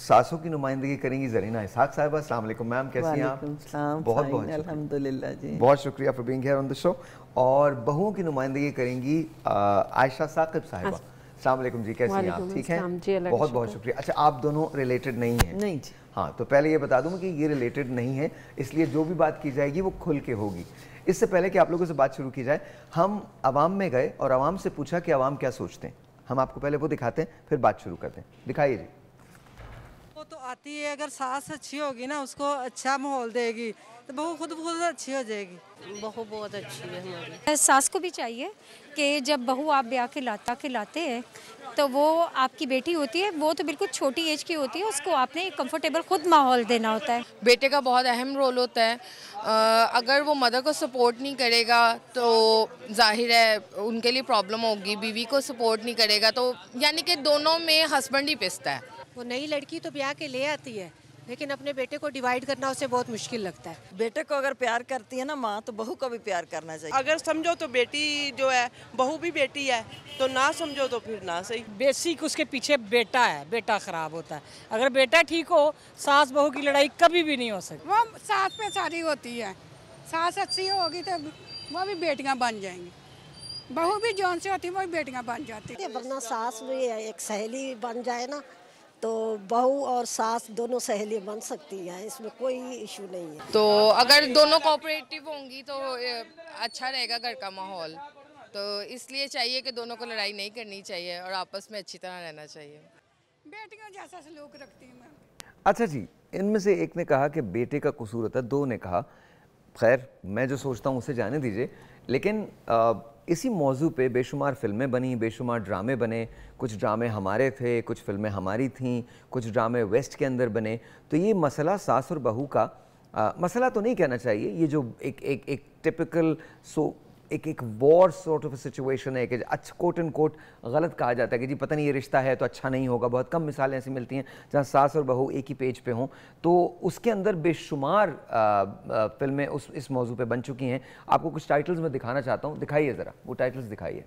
सासों की नुमाइंदगी करेंगी जरीना इसहाक साहब अलैक्म मैम कैसी हैं आप बहुत बहुत अलहमदिल्ला जी बहुत शुक्रिया for being on the show और बहुओं की नुमाइंदगी करेंगी आयशा साकिब साहिबा अच्छा। सलामकुम जी कैसे हैं आप ठीक हैं बहुत बहुत शुक्रिया अच्छा आप दोनों रिलेटेड नहीं हैं नहीं जी हाँ तो पहले ये बता दूँ कि ये रिलेटेड नहीं है इसलिए जो भी बात की जाएगी वो खुल के होगी इससे पहले कि आप लोगों से बात शुरू की जाए हम आवाम में गए और आवाम से पूछा कि आवाम क्या सोचते हैं हम आपको पहले वो दिखाते हैं फिर बात शुरू करते हैं दिखाइए जी को तो आती है अगर सास अच्छी होगी ना उसको अच्छा माहौल देगी तो बहू खुद बहुत अच्छी हो जाएगी बहू बहुत अच्छी है हमारी सास को भी चाहिए कि जब बहू आप ब्याह के लाता के लाते हैं तो वो आपकी बेटी होती है वो तो बिल्कुल छोटी एज की होती है उसको आपने कंफर्टेबल खुद माहौल देना होता है बेटे का बहुत अहम रोल होता है आ, अगर वो मदर को सपोर्ट नहीं करेगा तो जाहिर है उनके लिए प्रॉब्लम होगी बीवी को सपोर्ट नहीं करेगा तो यानी कि दोनों में हस्बैंड ही पिसता है वो नई लड़की तो ब्याह के ले आती है लेकिन अपने बेटे को डिवाइड करना उसे बहुत मुश्किल लगता है बेटे को अगर प्यार करती है ना माँ तो बहू को भी प्यार करना चाहिए अगर समझो तो बेटी जो है बहू भी बेटी है तो ना समझो तो फिर ना सही बेसिक उसके पीछे बेटा है बेटा खराब होता है अगर बेटा ठीक हो सास बहू की लड़ाई कभी भी नहीं हो सकती वो सास पे सारी होती है सास अच्छी होगी तो वो भी बेटियाँ बन जाएंगी बहू भी जौन से होती है वो भी बेटियाँ बन जाती है वरना सास भी एक सहेली बन जाए ना तो बहू और सास दोनों सहेलियाँ बन सकती हैं इसमें कोई इशू नहीं है तो अगर दोनों कोऑपरेटिव होंगी तो अच्छा रहेगा घर का माहौल तो इसलिए चाहिए कि दोनों को लड़ाई नहीं करनी चाहिए और आपस में अच्छी तरह रहना चाहिए बेटियों जैसा सलूक रखती हैं अच्छा जी इनमें से एक ने कहा कि बेटे का कसूर होता है दो ने कहा खैर मैं जो सोचता हूँ उसे जाने दीजिए लेकिन आ, इसी मौजू पे बेशुमार फ़िल्में बनी बेशुमार ड्रामे बने कुछ ड्रामे हमारे थे कुछ फिल्में हमारी थीं कुछ ड्रामे वेस्ट के अंदर बने तो ये मसला सास और बहू का आ, मसला तो नहीं कहना चाहिए ये जो एक एक एक टिपिकल सो एक एक वॉर सॉर्ट ऑफ सिचुएशन है कि अच्छा कोट एंड कोट गलत कहा जाता है कि जी पता नहीं ये रिश्ता है तो अच्छा नहीं होगा बहुत कम मिसालें ऐसी मिलती हैं जहाँ सास और बहू एक ही पेज पे हों तो उसके अंदर बेशुमार फिल्में उस इस मौजू पे बन चुकी हैं आपको कुछ टाइटल्स में दिखाना चाहता हूँ दिखाइए ज़रा वो टाइटल्स दिखाइए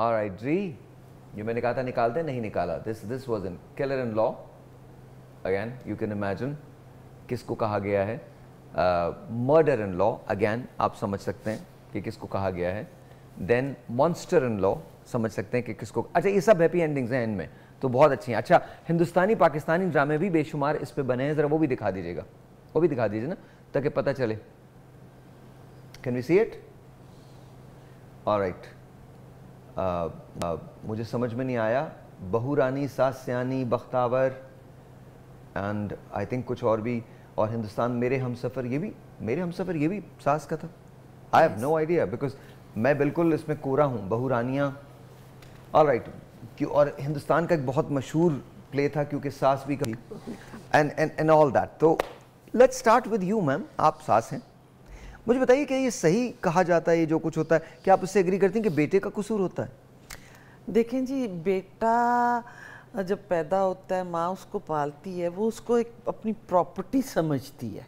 और राइट जी जो मैंने कहा था निकालते नहीं निकाला this this was in killer in law again you can imagine किसको कहा गया है मर्डर इन लॉ अगैन आप समझ सकते हैं कि किसको कहा गया है देन मॉन्स्टर इन लॉ समझ सकते हैं कि किसको अच्छा ये सब हैप्पी एंडिंग्स हैं इनमें तो बहुत अच्छी हैं अच्छा हिंदुस्तानी पाकिस्तानी ड्रामे भी बेशुमार इस पर बने हैं ज़रा वो भी दिखा दीजिएगा वो भी दिखा दीजिए ना ताकि पता चले कैन वी सी इट और राइट मुझे समझ में नहीं आया बहू रानी सास बख्तावर एंड आई थिंक कुछ और भी और हिंदुस्तान मेरे हम सफ़र ये भी मेरे हम सफ़र ये भी सास का था I have no idea because मैं बिल्कुल इसमें कोरा हूँ बहू और राइट और हिंदुस्तान का एक बहुत मशहूर प्ले था क्योंकि सास भी कभी and and and all that तो let's start with you ma'am आप सास हैं मुझे बताइए कि ये सही कहा जाता है ये जो कुछ होता है क्या आप उससे एग्री करती हैं कि बेटे का कसूर होता है देखें जी बेटा जब पैदा होता है माँ उसको पालती है वो उसको एक अपनी प्रॉपर्टी समझती है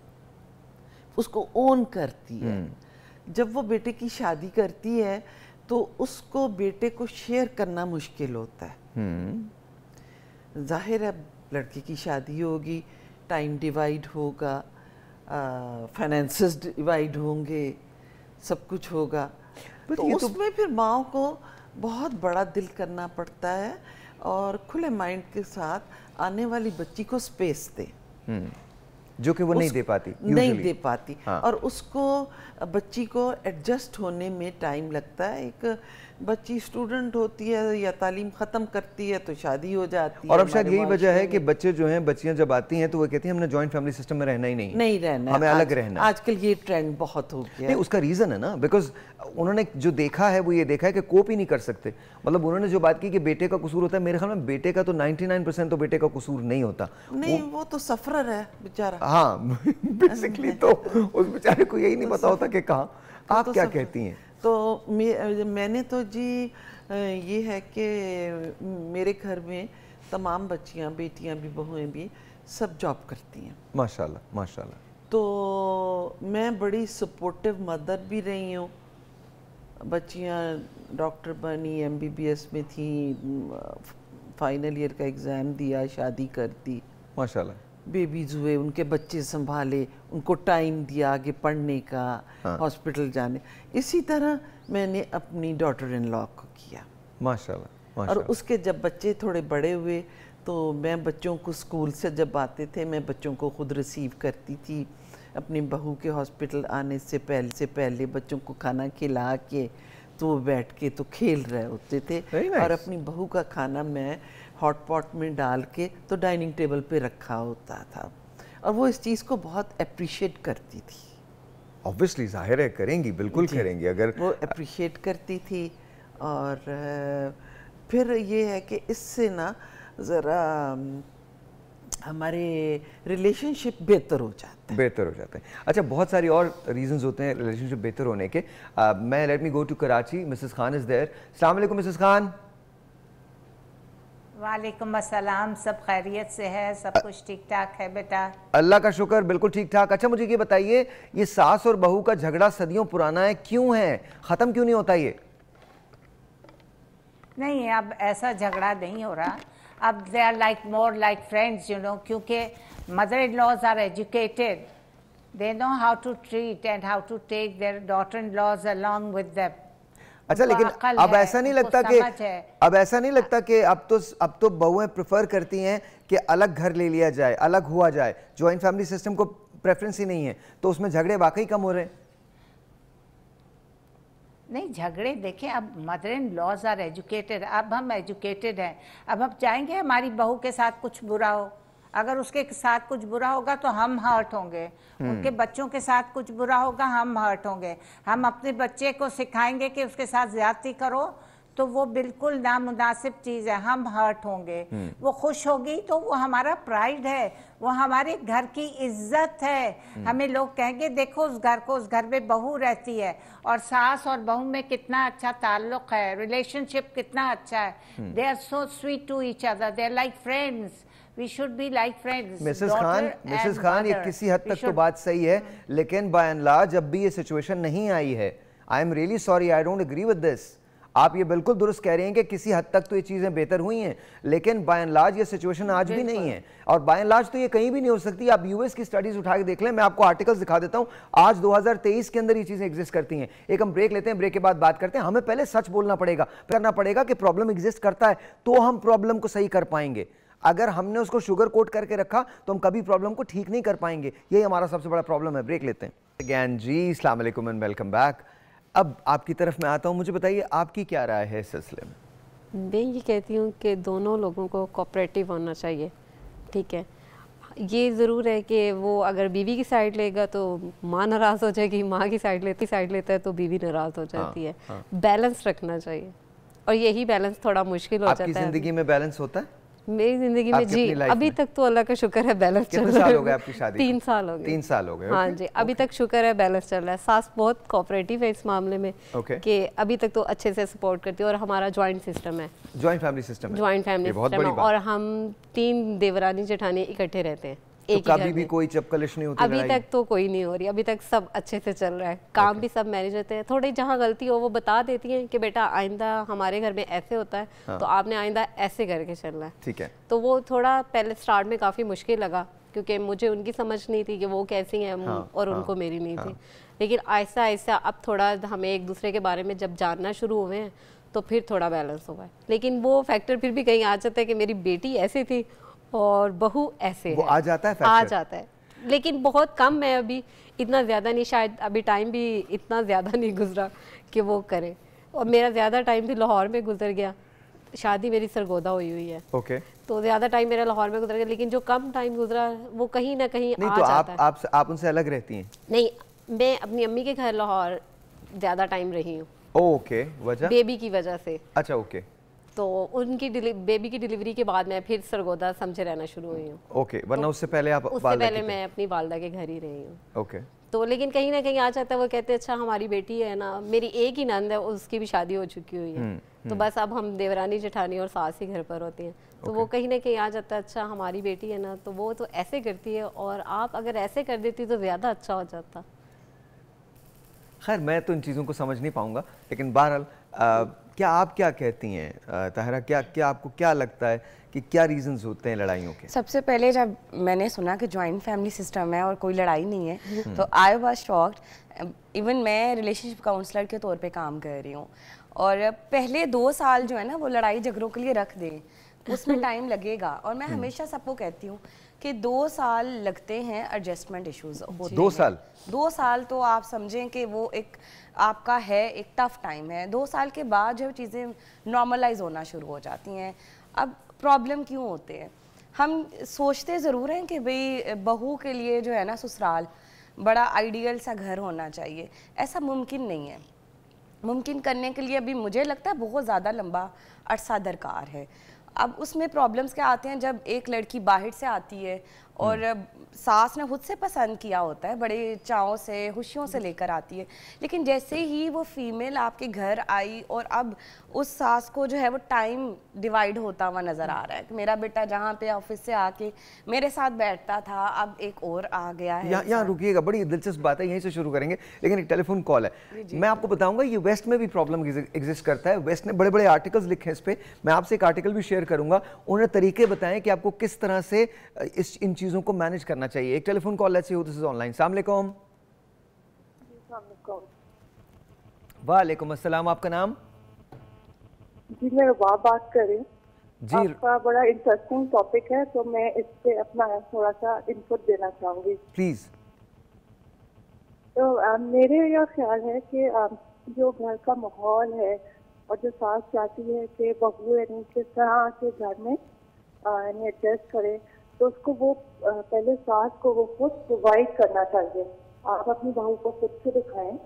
उसको ओन करती है हम्म। जब वो बेटे की शादी करती है तो उसको बेटे को शेयर करना मुश्किल होता है हम्म। जाहिर है लड़की की शादी होगी टाइम डिवाइड होगा फाइनेंस डिवाइड होंगे सब कुछ होगा तो, तो उसमें तो... फिर माँ को बहुत बड़ा दिल करना पड़ता है और खुले माइंड के साथ आने वाली बच्ची को स्पेस दे हम्म, जो कि वो नहीं दे पाती usually. नहीं दे पाती हाँ। और उसको बच्ची को एडजस्ट होने में टाइम लगता है एक बच्ची स्टूडेंट होती है या तालीम ख़त्म करती है तो शादी हो जाती है और अब शायद यही वजह है कि बच्चे जो हैं बच्चियां जब आती हैं तो वो कहती हैं हमने जॉइंट फैमिली सिस्टम में रहना ही नहीं नहीं रहना हमें अलग रहना आजकल ये ट्रेंड बहुत हो गया नहीं उसका रीज़न है ना बिकॉज उन्होंने जो देखा है वो ये देखा है कि कोप ही नहीं कर सकते मतलब उन्होंने जो बात की कि बेटे का कसूर होता है मेरे ख्याल में बेटे का तो नाइनटी तो बेटे का कसूर नहीं होता नहीं वो तो सफर है बेचारा हाँ बेसिकली [laughs] तो [laughs] उस बेचारे को यही नहीं तो पता होता कि कहा तो आप तो क्या कहती हैं तो मे, मैंने तो जी ये है कि मेरे घर में तमाम बच्चियां बेटियां भी बहुएं भी सब जॉब करती हैं माशाल्लाह माशाल्लाह तो मैं बड़ी सपोर्टिव मदर भी रही हूँ बच्चियाँ डॉक्टर बनी एमबीबीएस में थी फाइनल ईयर का एग्ज़ाम दिया शादी कर दी माशाल्लाह बेबीज हुए उनके बच्चे संभाले उनको टाइम दिया आगे पढ़ने का हॉस्पिटल हाँ। जाने इसी तरह मैंने अपनी डॉटर इन लॉ को किया माशाल्लाह और उसके जब बच्चे थोड़े बड़े हुए तो मैं बच्चों को स्कूल से जब आते थे मैं बच्चों को खुद रिसीव करती थी अपनी बहू के हॉस्पिटल आने से पहले से पहले बच्चों को खाना खिला के तो वो बैठ के तो खेल रहे होते थे nice. और अपनी बहू का खाना मैं हॉट पॉट में डाल के तो डाइनिंग टेबल पे रखा होता था और वो इस चीज़ को बहुत अप्रिशिएट करती थी ऑब्वियसली जाहिर है करेंगी बिल्कुल करेंगी अगर वो अप्रिशिएट करती थी और फिर ये है कि इससे ना ज़रा हमारे रिलेशनशिप बेहतर हो जाते हैं बेहतर हो जाते हैं अच्छा बहुत सारी और रीजंस होते हैं रिलेशनशिप बेहतर होने के uh, मैं let me go to Karachi Mrs Khan is there अस्सलाम वालेकुम मिसेस खान वालेकुम अस्सलाम सब खैरियत से है सब कुछ ठीक ठाक है बेटा अल्लाह का शुक्र बिल्कुल ठीक ठाक अच्छा मुझे ये बताइए ये सास और बहू का झगड़ा सदियों पुराना है क्यों है ख़त्म क्यों नहीं होता ये नहीं अब ऐसा झगड़ा नहीं हो रहा अब they are like more like friends you know क्योंकि mother in laws are educated they know how to treat and how to take their daughter in laws along with the अच्छा लेकिन अब ऐसा नहीं लगता कि अब ऐसा नहीं लगता कि अब तो अब तो बहुएं प्रेफर करती हैं कि अलग घर ले लिया जाए अलग हुआ जाए ज्वाइंट फैमिली सिस्टम को प्रेफरेंस ही नहीं है तो उसमें झगड़े वाकई कम हो रहे हैं नहीं झगड़े देखें अब mother in laws are educated अब हम एजुकेटेड हैं अब हम चाहेंगे हमारी बहू के साथ कुछ बुरा हो अगर उसके साथ कुछ बुरा होगा तो हम हर्ट होंगे हम्म। उनके बच्चों के साथ कुछ बुरा होगा हम हर्ट होंगे हम अपने बच्चे को सिखाएंगे कि उसके साथ ज्यादती करो तो वो बिल्कुल नामुनासिब चीज़ है हम हर्ट होंगे हम्म। वो खुश होगी तो वो हमारा प्राइड है वो हमारे घर की इज्जत है हम्म। हमें लोग कहेंगे देखो उस घर को उस घर में बहू रहती है और सास और बहू में कितना अच्छा ताल्लुक है रिलेशनशिप कितना अच्छा है they are so sweet to each other they are like friends we should be like friends Mrs Khan Mrs Khan ये किसी हद तक तो बात सही है लेकिन बाय एंड लार्ज अब भी ये सिचुएशन नहीं आई है I am really sorry I don't agree with this आप ये बिल्कुल दुरुस्त कह रही हैं कि किसी हद तक तो ये चीज़ें बेहतर हुई हैं लेकिन बाय एंड लार्ज ये सिचुएशन आज भी नहीं है और बाय एंड लार्ज तो ये कहीं भी नहीं हो सकती आप यूएस की स्टडीज उठा के देख लें मैं आपको आर्टिकल्स दिखा देता हूँ आज 2023 के अंदर ये चीज़ें एग्जिस्ट करती हैं एक हम ब्रेक लेते हैं ब्रेक के बाद बात करते हैं हमें पहले सच बोलना पड़ेगा करना पड़ेगा कि प्रॉब्लम एग्जिस्ट करता है तो हम प्रॉब्लम को सही कर पाएंगे अगर हमने उसको शुगर कोट करके रखा तो हम कभी प्रॉब्लम को ठीक नहीं कर पाएंगे यही हमारा सबसे बड़ा प्रॉब्लम है ब्रेक लेते हैं अगैन जी इस्लाम एंड वेलकम बैक अब आपकी तरफ मैं आता हूँ मुझे बताइए आपकी क्या राय है इस सिलसिले में मैं ये कहती हूँ कि दोनों लोगों को कोऑपरेटिव होना चाहिए ठीक है ये ज़रूर है कि वो अगर बीवी की साइड लेगा तो माँ नाराज़ हो जाएगी माँ की साइड लेती साइड लेता है तो बीवी नाराज़ हो जाती हाँ, है हाँ। बैलेंस रखना चाहिए और यही बैलेंस थोड़ा मुश्किल हो जाता है जिंदगी में बैलेंस होता है मेरी जिंदगी में जी अभी में? तक तो अल्लाह का शुक्र है बैलेंस चल रहा है आपकी शादी तीन साल हो गए तीन साल हो गए हाँ जी अभी तक शुक्र है बैलेंस चल रहा है सास बहुत कोऑपरेटिव है इस मामले में कि अभी तक तो अच्छे से सपोर्ट करती है और हमारा ज्वाइंट सिस्टम है joint family system joint family system और हम तीन देवरानी जेठानी इकट्ठे रहते हैं तो कभी भी कोई चपकलिश नहीं होती अभी तक तो कोई नहीं हो रही अभी तक सब अच्छे से चल रहा है काम okay. भी सब मैनेज होते हैं थोड़ी जहाँ गलती हो वो बता देती हैं कि बेटा आइंदा हमारे घर में ऐसे होता है हाँ। तो आपने आइंदा ऐसे करके चलना है ठीक है तो वो थोड़ा पहले स्टार्ट में काफ़ी मुश्किल लगा क्योंकि मुझे उनकी समझ नहीं थी कि वो कैसी हैं हाँ, और हाँ, उनको मेरी नहीं थी हाँ। लेकिन ऐसा ऐसा अब थोड़ा हमें एक दूसरे के बारे में जब जानना शुरू हुए हैं तो फिर थोड़ा बैलेंस हुआ है लेकिन वो फैक्टर फिर भी कहीं आ जाता है कि मेरी बेटी ऐसी थी और बहु ऐसे वो आ जाता है आ जाता है लेकिन बहुत कम है अभी इतना ज़्यादा नहीं शायद अभी टाइम भी इतना ज़्यादा नहीं गुजरा कि वो करे और मेरा ज़्यादा टाइम भी लाहौर में गुजर गया शादी मेरी सरगोदा हुई हुई है ओके okay. तो ज़्यादा टाइम मेरा लाहौर में गुजर गया लेकिन जो कम टाइम गुजरा वो कहीं ना कहीं नहीं, आ तो जाता आप, आप, आप उनसे अलग रहती हैं नहीं मैं अपनी अम्मी के घर लाहौर ज़्यादा टाइम रही हूँ ओके वजह बेबी की वजह से अच्छा ओके तो उनकी बेबी की डिलीवरी के बाद मैं फिर सरगोदा समझे रहना शुरू हुई हूँ ओके वरना तो उससे पहले आप उससे पहले मैं अपनी वालदा के घर ही रही हूँ ओके तो लेकिन कहीं ना कहीं आ जाता है वो कहते हैं अच्छा हमारी बेटी है ना मेरी एक ही नंद है उसकी भी शादी हो चुकी हुई है हम्म, तो हम्म। बस अब हम देवरानी जेठानी और सास ही घर पर होते हैं तो okay. वो कहीं ना कहीं आ जाता है अच्छा हमारी बेटी है ना तो वो तो ऐसे करती है और आप अगर ऐसे कर देती तो ज़्यादा अच्छा हो जाता खैर मैं तो इन चीज़ों को समझ नहीं पाऊंगा लेकिन बहरहाल क्या आप क्या कहती हैं ताहरा क्या क्या आपको क्या लगता है कि क्या रीजंस होते हैं लड़ाइयों के सबसे पहले जब मैंने सुना कि ज्वाइंट फैमिली सिस्टम है और कोई लड़ाई नहीं है हम्म। तो आई वॉज शॉक्ड इवन मैं रिलेशनशिप काउंसलर के तौर पे काम कर रही हूँ और पहले दो साल जो है ना वो लड़ाई झगड़ों के लिए रख दें उसमें टाइम [laughs] लगेगा और मैं हम्म। हमेशा सबको कहती हूँ कि दो साल लगते हैं एडजस्टमेंट इश्यूज दो साल दो साल तो आप समझें कि वो एक आपका है एक टफ टाइम है दो साल के बाद जब चीज़ें नॉर्मलाइज होना शुरू हो जाती हैं अब प्रॉब्लम क्यों होते हैं हम सोचते ज़रूर हैं कि भाई बहू के लिए जो है ना ससुराल बड़ा आइडियल सा घर होना चाहिए ऐसा मुमकिन नहीं है मुमकिन करने के लिए अभी मुझे लगता है बहुत ज़्यादा लंबा अरसा दरकार है अब उसमें प्रॉब्लम्स क्या आते हैं जब एक लड़की बाहर से आती है और सास ने खुद से पसंद किया होता है बड़े चाव से खुशियों से लेकर आती है लेकिन जैसे ही वो फीमेल आपके घर आई और अब उस सास को जो है वो टाइम डिवाइड होता हुआ नज़र आ रहा है मेरा बेटा जहाँ पे ऑफिस से आके मेरे साथ बैठता था अब एक और आ गया है यहाँ यहाँ रुकिएगा बड़ी दिलचस्प बात है यहीं से शुरू करेंगे लेकिन एक टेलीफोन कॉल है मैं आपको बताऊँगा ये वेस्ट में भी प्रॉब्लम एग्जिस्ट करता है वेस्ट ने बड़े बड़े आर्टिकल्स लिखे हैं इस पर मैं आपसे एक आर्टिकल भी शेयर करूँगा उन्होंने तरीके बताएं कि आपको किस तरह से इस चीज़ों को मैनेज करना चाहिए एक टेलीफोन कॉल ऐसे सी दिस इज ऑनलाइन सलामकुम वालेकुम अस्सलाम आपका नाम जी मैं रुबाब बात कर रही हूँ जी आपका बड़ा इंटरेस्टिंग टॉपिक है तो मैं इस पे अपना थोड़ा सा इनपुट देना चाहूंगी प्लीज तो आ, मेरे यह ख्याल है कि आ, जो घर का माहौल है और जो सास चाहती है कि बहू यानी किस तरह के घर में एडजस्ट करें तो उसको वो पहले सास को वो खुद प्रोवाइड करना चाहिए आप अपनी बहू को खुद से दिखाएं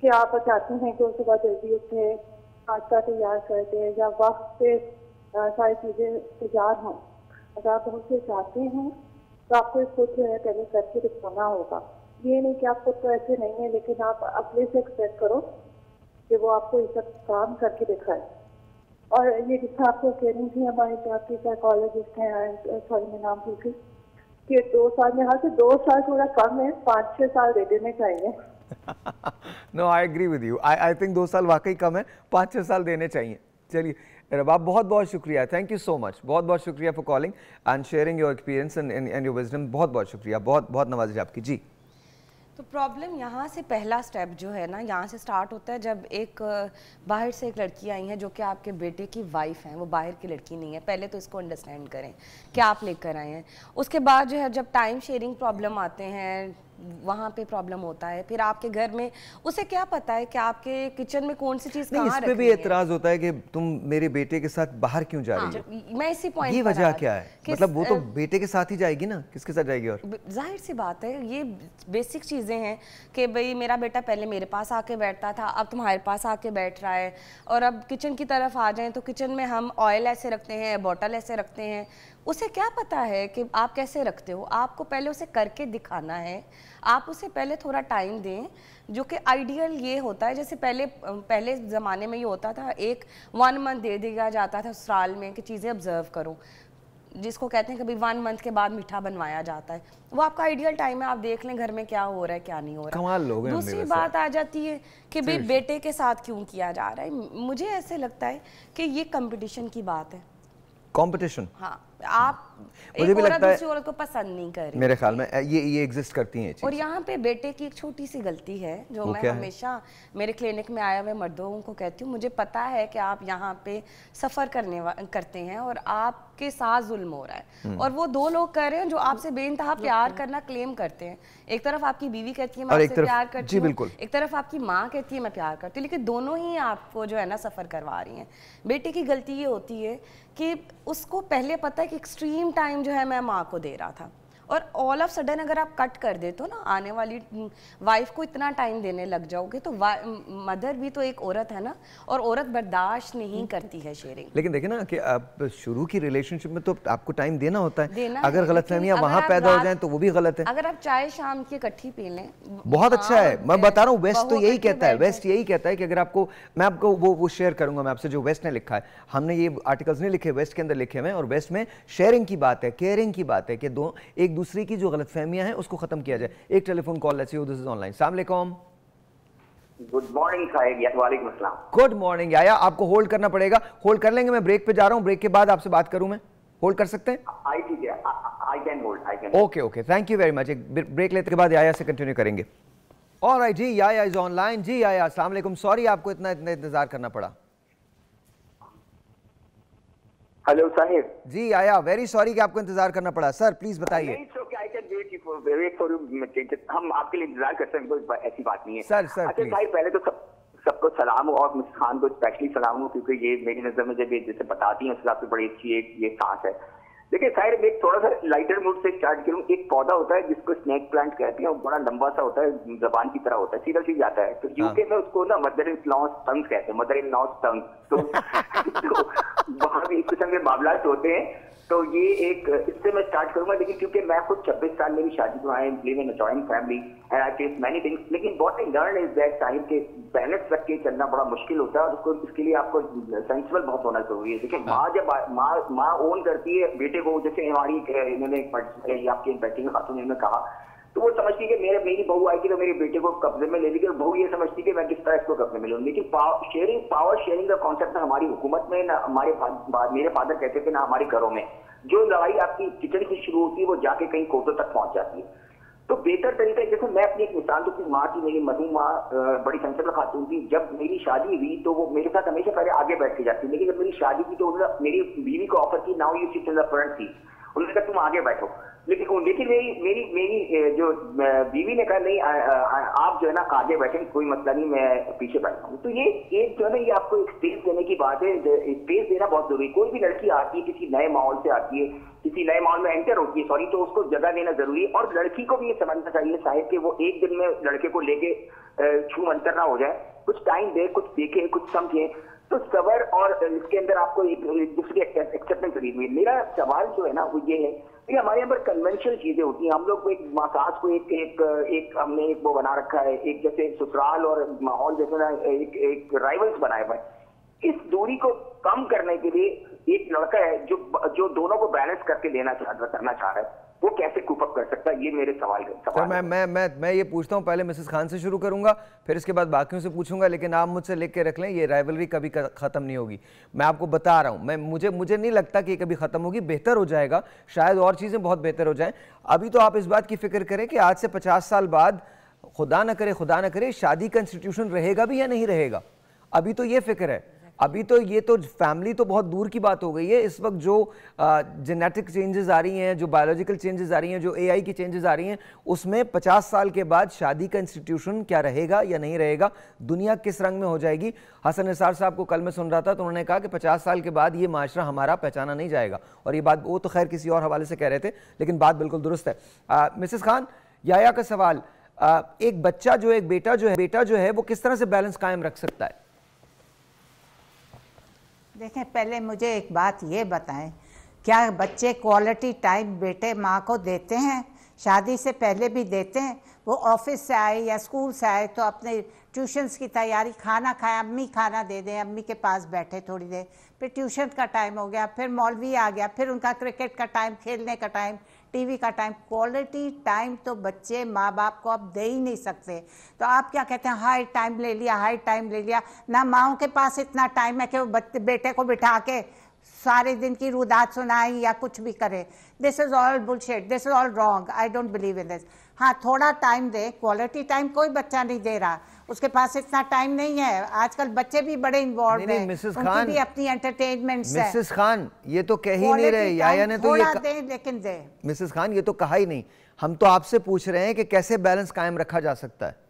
कि आप चाहते हैं कि उसके सुबह जल्दी उठे नाश्ता तैयार कर दे या वक्त पे सारी चीज़ें तैयार हों अगर आप बहुत से चाहते हैं तो आपको खुद जो है पहले करके दिखाना होगा ये नहीं कि आप खुद तो ऐसे नहीं है लेकिन आप अपने से एक्सपेक्ट करो कि वो आपको ये सब काम करके दिखाए और ये दिखा आपको कहनी थी हमारे आपके साइकोलॉजिस्ट हैं सॉरी uh, मैं नाम भूल गई कि दो साल में हाँ से दो साल थोड़ा कम है पाँच छः साल दे देने चाहिए no I agree with you I I think दो साल वाकई कम है पाँच छः साल देने चाहिए चलिए रबाब बहुत बहुत शुक्रिया थैंक यू सो मच बहुत बहुत शुक्रिया for calling and sharing your experience and and your wisdom बहुत बहुत शुक्रिया बहुत बहुत नवाजिश आपकी जी तो प्रॉब्लम यहाँ से पहला स्टेप जो है ना यहाँ से स्टार्ट होता है जब एक बाहर से एक लड़की आई है जो कि आपके बेटे की वाइफ हैं वो बाहर की लड़की नहीं है पहले तो इसको अंडरस्टैंड करें क्या आप लेकर आए हैं उसके बाद जो है जब टाइम शेयरिंग प्रॉब्लम आते हैं वहाँ पे प्रॉब्लम होता है फिर आपके घर में उसे क्या पता है कि आपके किचन में कौन सी चीज नहीं इस पे भी एतराज होता है कि तुम मेरे बेटे के साथ बाहर क्यों जा रही हाँ, हो मैं इसी पॉइंट ये वजह क्या है मतलब वो तो बेटे के साथ ही जाएगी ना किसके साथ जाएगी और जाहिर सी बात है ये बेसिक चीजें हैं कि भाई मेरा बेटा पहले मेरे पास आके बैठता था अब तुम्हारे पास आके बैठ रहा है और अब किचन की तरफ आ जाए तो किचन में हम ऑयल ऐसे रखते हैं बॉटल ऐसे रखते हैं उसे क्या पता है कि आप कैसे रखते हो आपको पहले उसे करके दिखाना है आप उसे पहले थोड़ा टाइम दें जो कि आइडियल ये होता है जैसे पहले पहले ज़माने में ये होता था एक वन मंथ दे दिया जाता था ससुराल में कि चीज़ें ऑब्ज़र्व करो जिसको कहते हैं कभी वन मंथ के बाद मीठा बनवाया जाता है वो आपका आइडियल टाइम है आप देख लें घर में क्या हो रहा है क्या नहीं हो रहा है दूसरी बात आ जाती है कि भाई बेटे के साथ क्यों किया जा रहा है मुझे ऐसे लगता है कि ये कंपटीशन की बात है कंपटीशन हाँ आप मुझे भी लगता है औरत को पसंद नहीं कर मेरे ख्याल में ये ये एग्जिस्ट करती हैं और यहाँ पे बेटे की एक छोटी सी गलती है जो मैं हमेशा मेरे क्लिनिक में आए हुए मर्दों को कहती हूँ मुझे पता है कि आप यहाँ पे सफ़र करने करते हैं और आपके साथ जुल्म हो रहा है हम्म। और वो दो लोग कर रहे हैं जो आपसे बेनतहा प्यार करना क्लेम करते हैं एक तरफ आपकी बीवी कहती है मैं प्यार करती हूँ एक तरफ आपकी माँ कहती है मैं प्यार करती हूँ लेकिन दोनों ही आपको जो है ना सफ़र करवा रही है बेटे की गलती ये होती है कि उसको पहले पता एक एक्सट्रीम टाइम जो है मैं माँ को दे रहा था और ऑल ऑफ सडन अगर आप कट कर देते हो ना आने वाली वाइफ हम्म, को इतना टाइम देने लग जाओगे तो मदर हम्म, भी तो एक औरत है ना और औरत बर्दाश्त नहीं हम्म। करती है शेयरिंग लेकिन देखिए ना कि आप शुरू की रिलेशनशिप में तो आपको टाइम देना होता है देना अगर गलत फहमियाँ वहाँ पैदा हो जाए तो वो भी गलत है अगर आप चाय शाम की इकट्ठी पी लें बहुत हाँ, अच्छा है मैं बता रहा हूँ वेस्ट तो यही कहता है वेस्ट यही कहता है कि अगर आपको मैं आपको वो वो शेयर करूंगा मैं आपसे जो वेस्ट ने लिखा है हमने ये आर्टिकल्स नहीं लिखे वेस्ट के अंदर लिखे हुए हैं और वेस्ट में शेयरिंग की बात है केयरिंग की बात है कि दो एक दूसरे की जो गलत फहमियाँ हैं उसको ख़त्म किया जाए एक टेलीफोन कॉल ऐसे हो दिस इज ऑनलाइन सलाम गुड मॉर्निंग वाले गुड मॉर्निंग आया आपको होल्ड करना पड़ेगा होल्ड कर लेंगे मैं ब्रेक पे जा रहा हूँ ब्रेक के बाद आपसे बात करूँ मैं होल्ड कर सकते हैं okay okay thank you very much एक ब्रेक लेते के बाद आया से कंटिन्यू करेंगे और आई जी आया इज ऑनलाइन जी आया असलम सॉरी आपको इतना इतना इंतजार करना पड़ा हेलो साहिब जी आया वेरी सॉरी कि आपको इंतजार करना पड़ा सर प्लीज बताइए हम आपके लिए इंतजार करते हैं कोई ऐसी बात नहीं है सर सर अच्छा भाई पहले तो सब सबको सलाम और मिस खान को स्पेशली सलाम हो क्योंकि ये मेरी नजर में जब ये जैसे बताती है उसके आपसे बड़ी अच्छी एक ये सांस है देखिए साहिब मैं थोड़ा सा लाइटर मूड से स्टार्ट करूँ एक पौधा होता है जिसको स्नैक प्लांट कहते हैं और बड़ा लंबा सा होता है जबान की तरह होता है सीधा सीधा जाता है तो यूके हाँ। में उसको ना मदर इन लॉन्स टंग कहते हैं मदर इन लॉन्स टंग मतलब इस किस्म के मामला होते हैं तो ये एक इससे मैं स्टार्ट करूंगा लेकिन क्योंकि मैं खुद 26 साल मेरी शादी हुआ I live in joint family and I face many things लेकिन बहुत ही लर्न इज दैट टाइम के बैलेंस रख के चलना बड़ा मुश्किल होता है और उसको इसके लिए आपको सेंसिबल बहुत होना जरूरी है देखिए माँ जब माँ माँ ओन करती है बेटे को जैसे हमारी इन्होंने आपके बैटिंग खातून इन्होंने कहा तो वो समझती कि मेरे मेरी बहू आएगी तो मेरे बेटे को कब्जे में ले लेगी और बहू ये समझती कि मैं किस तरह इसको कब्जे में लूँ लेकिन शेयरिंग पावर शेयरिंग का कॉन्सेप्ट ना हमारी हुकूमत में ना हमारे मेरे फादर कहते थे ना हमारे घरों में जो लड़ाई आपकी किचन की शुरू होती है वो जाके कहीं कोर्टों तक पहुंच जाती है तो बेहतर तरीका जैसे मैं अपनी एक मिसाल तो अपनी माँ की मेरी मधु माँ बड़ी संसद खातून थी जब मेरी शादी हुई तो वो मेरे साथ हमेशा पहले आगे बैठ के जाती लेकिन जब मेरी शादी की तो मेरी बीवी को ऑफर की now you sit in the front seat उन्होंने कहा तुम आगे बैठो लेकिन लेकिन मेरी मेरी मेरी जो बीवी ने कहा नहीं आ, आ, आप जो है ना आगे बैठे कोई मसला मतलब नहीं मैं पीछे बैठता हूँ तो ये एक जो है ना ये आपको एक स्पेस देने की बात है स्पेस देना बहुत जरूरी कोई भी लड़की आती है किसी नए माहौल से आती है किसी नए माहौल में एंटर होती है सॉरी तो उसको जगह देना जरूरी है और लड़की को भी ये समझना चाहिए शायद कि वो एक दिन में लड़के को लेके छू अंतर ना हो जाए कुछ टाइम दे कुछ देखे कुछ समझे तो सबर और इसके अंदर आपको एक दूसरी एक्सेप्टेंस मिलेगी मेरा सवाल जो है ना वो ये है कि हमारे यहाँ पर कन्वेंशनल चीजें होती हैं हम लोग एक मसाज को एक एक एक हमने एक वो बना रखा है एक जैसे ससुराल और माहौल जैसे ना एक एक राइवल्स बनाए हुए इस दूरी को कम करने के लिए एक लड़का है जो जो दोनों को बैलेंस करके लेना चाह करना चाह रहा है वो कैसे कूपअप कर सकता है ये मेरे सवाल सर मैं मैं मैं मैं ये पूछता हूँ पहले मिसेस खान से शुरू करूंगा फिर इसके बाद बाकियों से पूछूंगा लेकिन आप मुझसे लिख के रख लें ये राइवलरी कभी ख़त्म नहीं होगी मैं आपको बता रहा हूँ मैं मुझे मुझे नहीं लगता कि ये कभी ख़त्म होगी बेहतर हो जाएगा शायद और चीज़ें बहुत बेहतर हो जाएँ अभी तो आप इस बात की फिक्र करें कि आज से पचास साल बाद खुदा ना करे खुदा ना करे शादी का इंस्टीट्यूशन रहेगा भी या नहीं रहेगा अभी तो ये फिक्र है अभी तो ये तो फैमिली तो बहुत दूर की बात हो गई है इस वक्त जो जेनेटिक चेंजेस आ रही हैं जो बायोलॉजिकल चेंजेस आ रही हैं जो एआई की चेंजेस आ रही हैं उसमें 50 साल के बाद शादी का इंस्टीट्यूशन क्या रहेगा या नहीं रहेगा दुनिया किस रंग में हो जाएगी हसन निसार साहब को कल मैं सुन रहा था तो उन्होंने कहा कि पचास साल के बाद ये माशरा हमारा पहचाना नहीं जाएगा और ये बात वो तो खैर किसी और हवाले से कह रहे थे लेकिन बात बिल्कुल दुरुस्त है मिसिस खान याया का सवाल एक बच्चा जो एक बेटा जो है बेटा जो है वो किस तरह से बैलेंस कायम रख सकता है देखें पहले मुझे एक बात ये बताएं क्या बच्चे क्वालिटी टाइम बेटे माँ को देते हैं शादी से पहले भी देते हैं वो ऑफिस से आए या स्कूल से आए तो अपने ट्यूशन्स की तैयारी खाना खाए अम्मी खाना दे दें अम्मी के पास बैठे थोड़ी देर फिर ट्यूशन का टाइम हो गया फिर मौलवी आ गया फिर उनका क्रिकेट का टाइम खेलने का टाइम टीवी का टाइम क्वालिटी टाइम तो बच्चे माँ बाप को आप दे ही नहीं सकते तो आप क्या कहते हैं हाई टाइम ले लिया हाई टाइम ले लिया ना माओ के पास इतना टाइम है कि वो बेटे को बिठा के सारे दिन की रुदात सुनाए या कुछ भी करे this is all bullshit this is all wrong I don't believe in this हाँ थोड़ा टाइम दे क्वालिटी टाइम कोई बच्चा नहीं दे रहा उसके पास इतना टाइम नहीं है आजकल बच्चे भी बड़े इन्वॉल्व हैं मिसेस खान भी अपनी एंटरटेनमेंट मिसेस खान ये तो कह ही नहीं रहे याया ने तो ये दे, लेकिन दे मिसेस खान ये तो कहा ही नहीं हम तो आपसे पूछ रहे हैं कि कैसे बैलेंस कायम रखा जा सकता है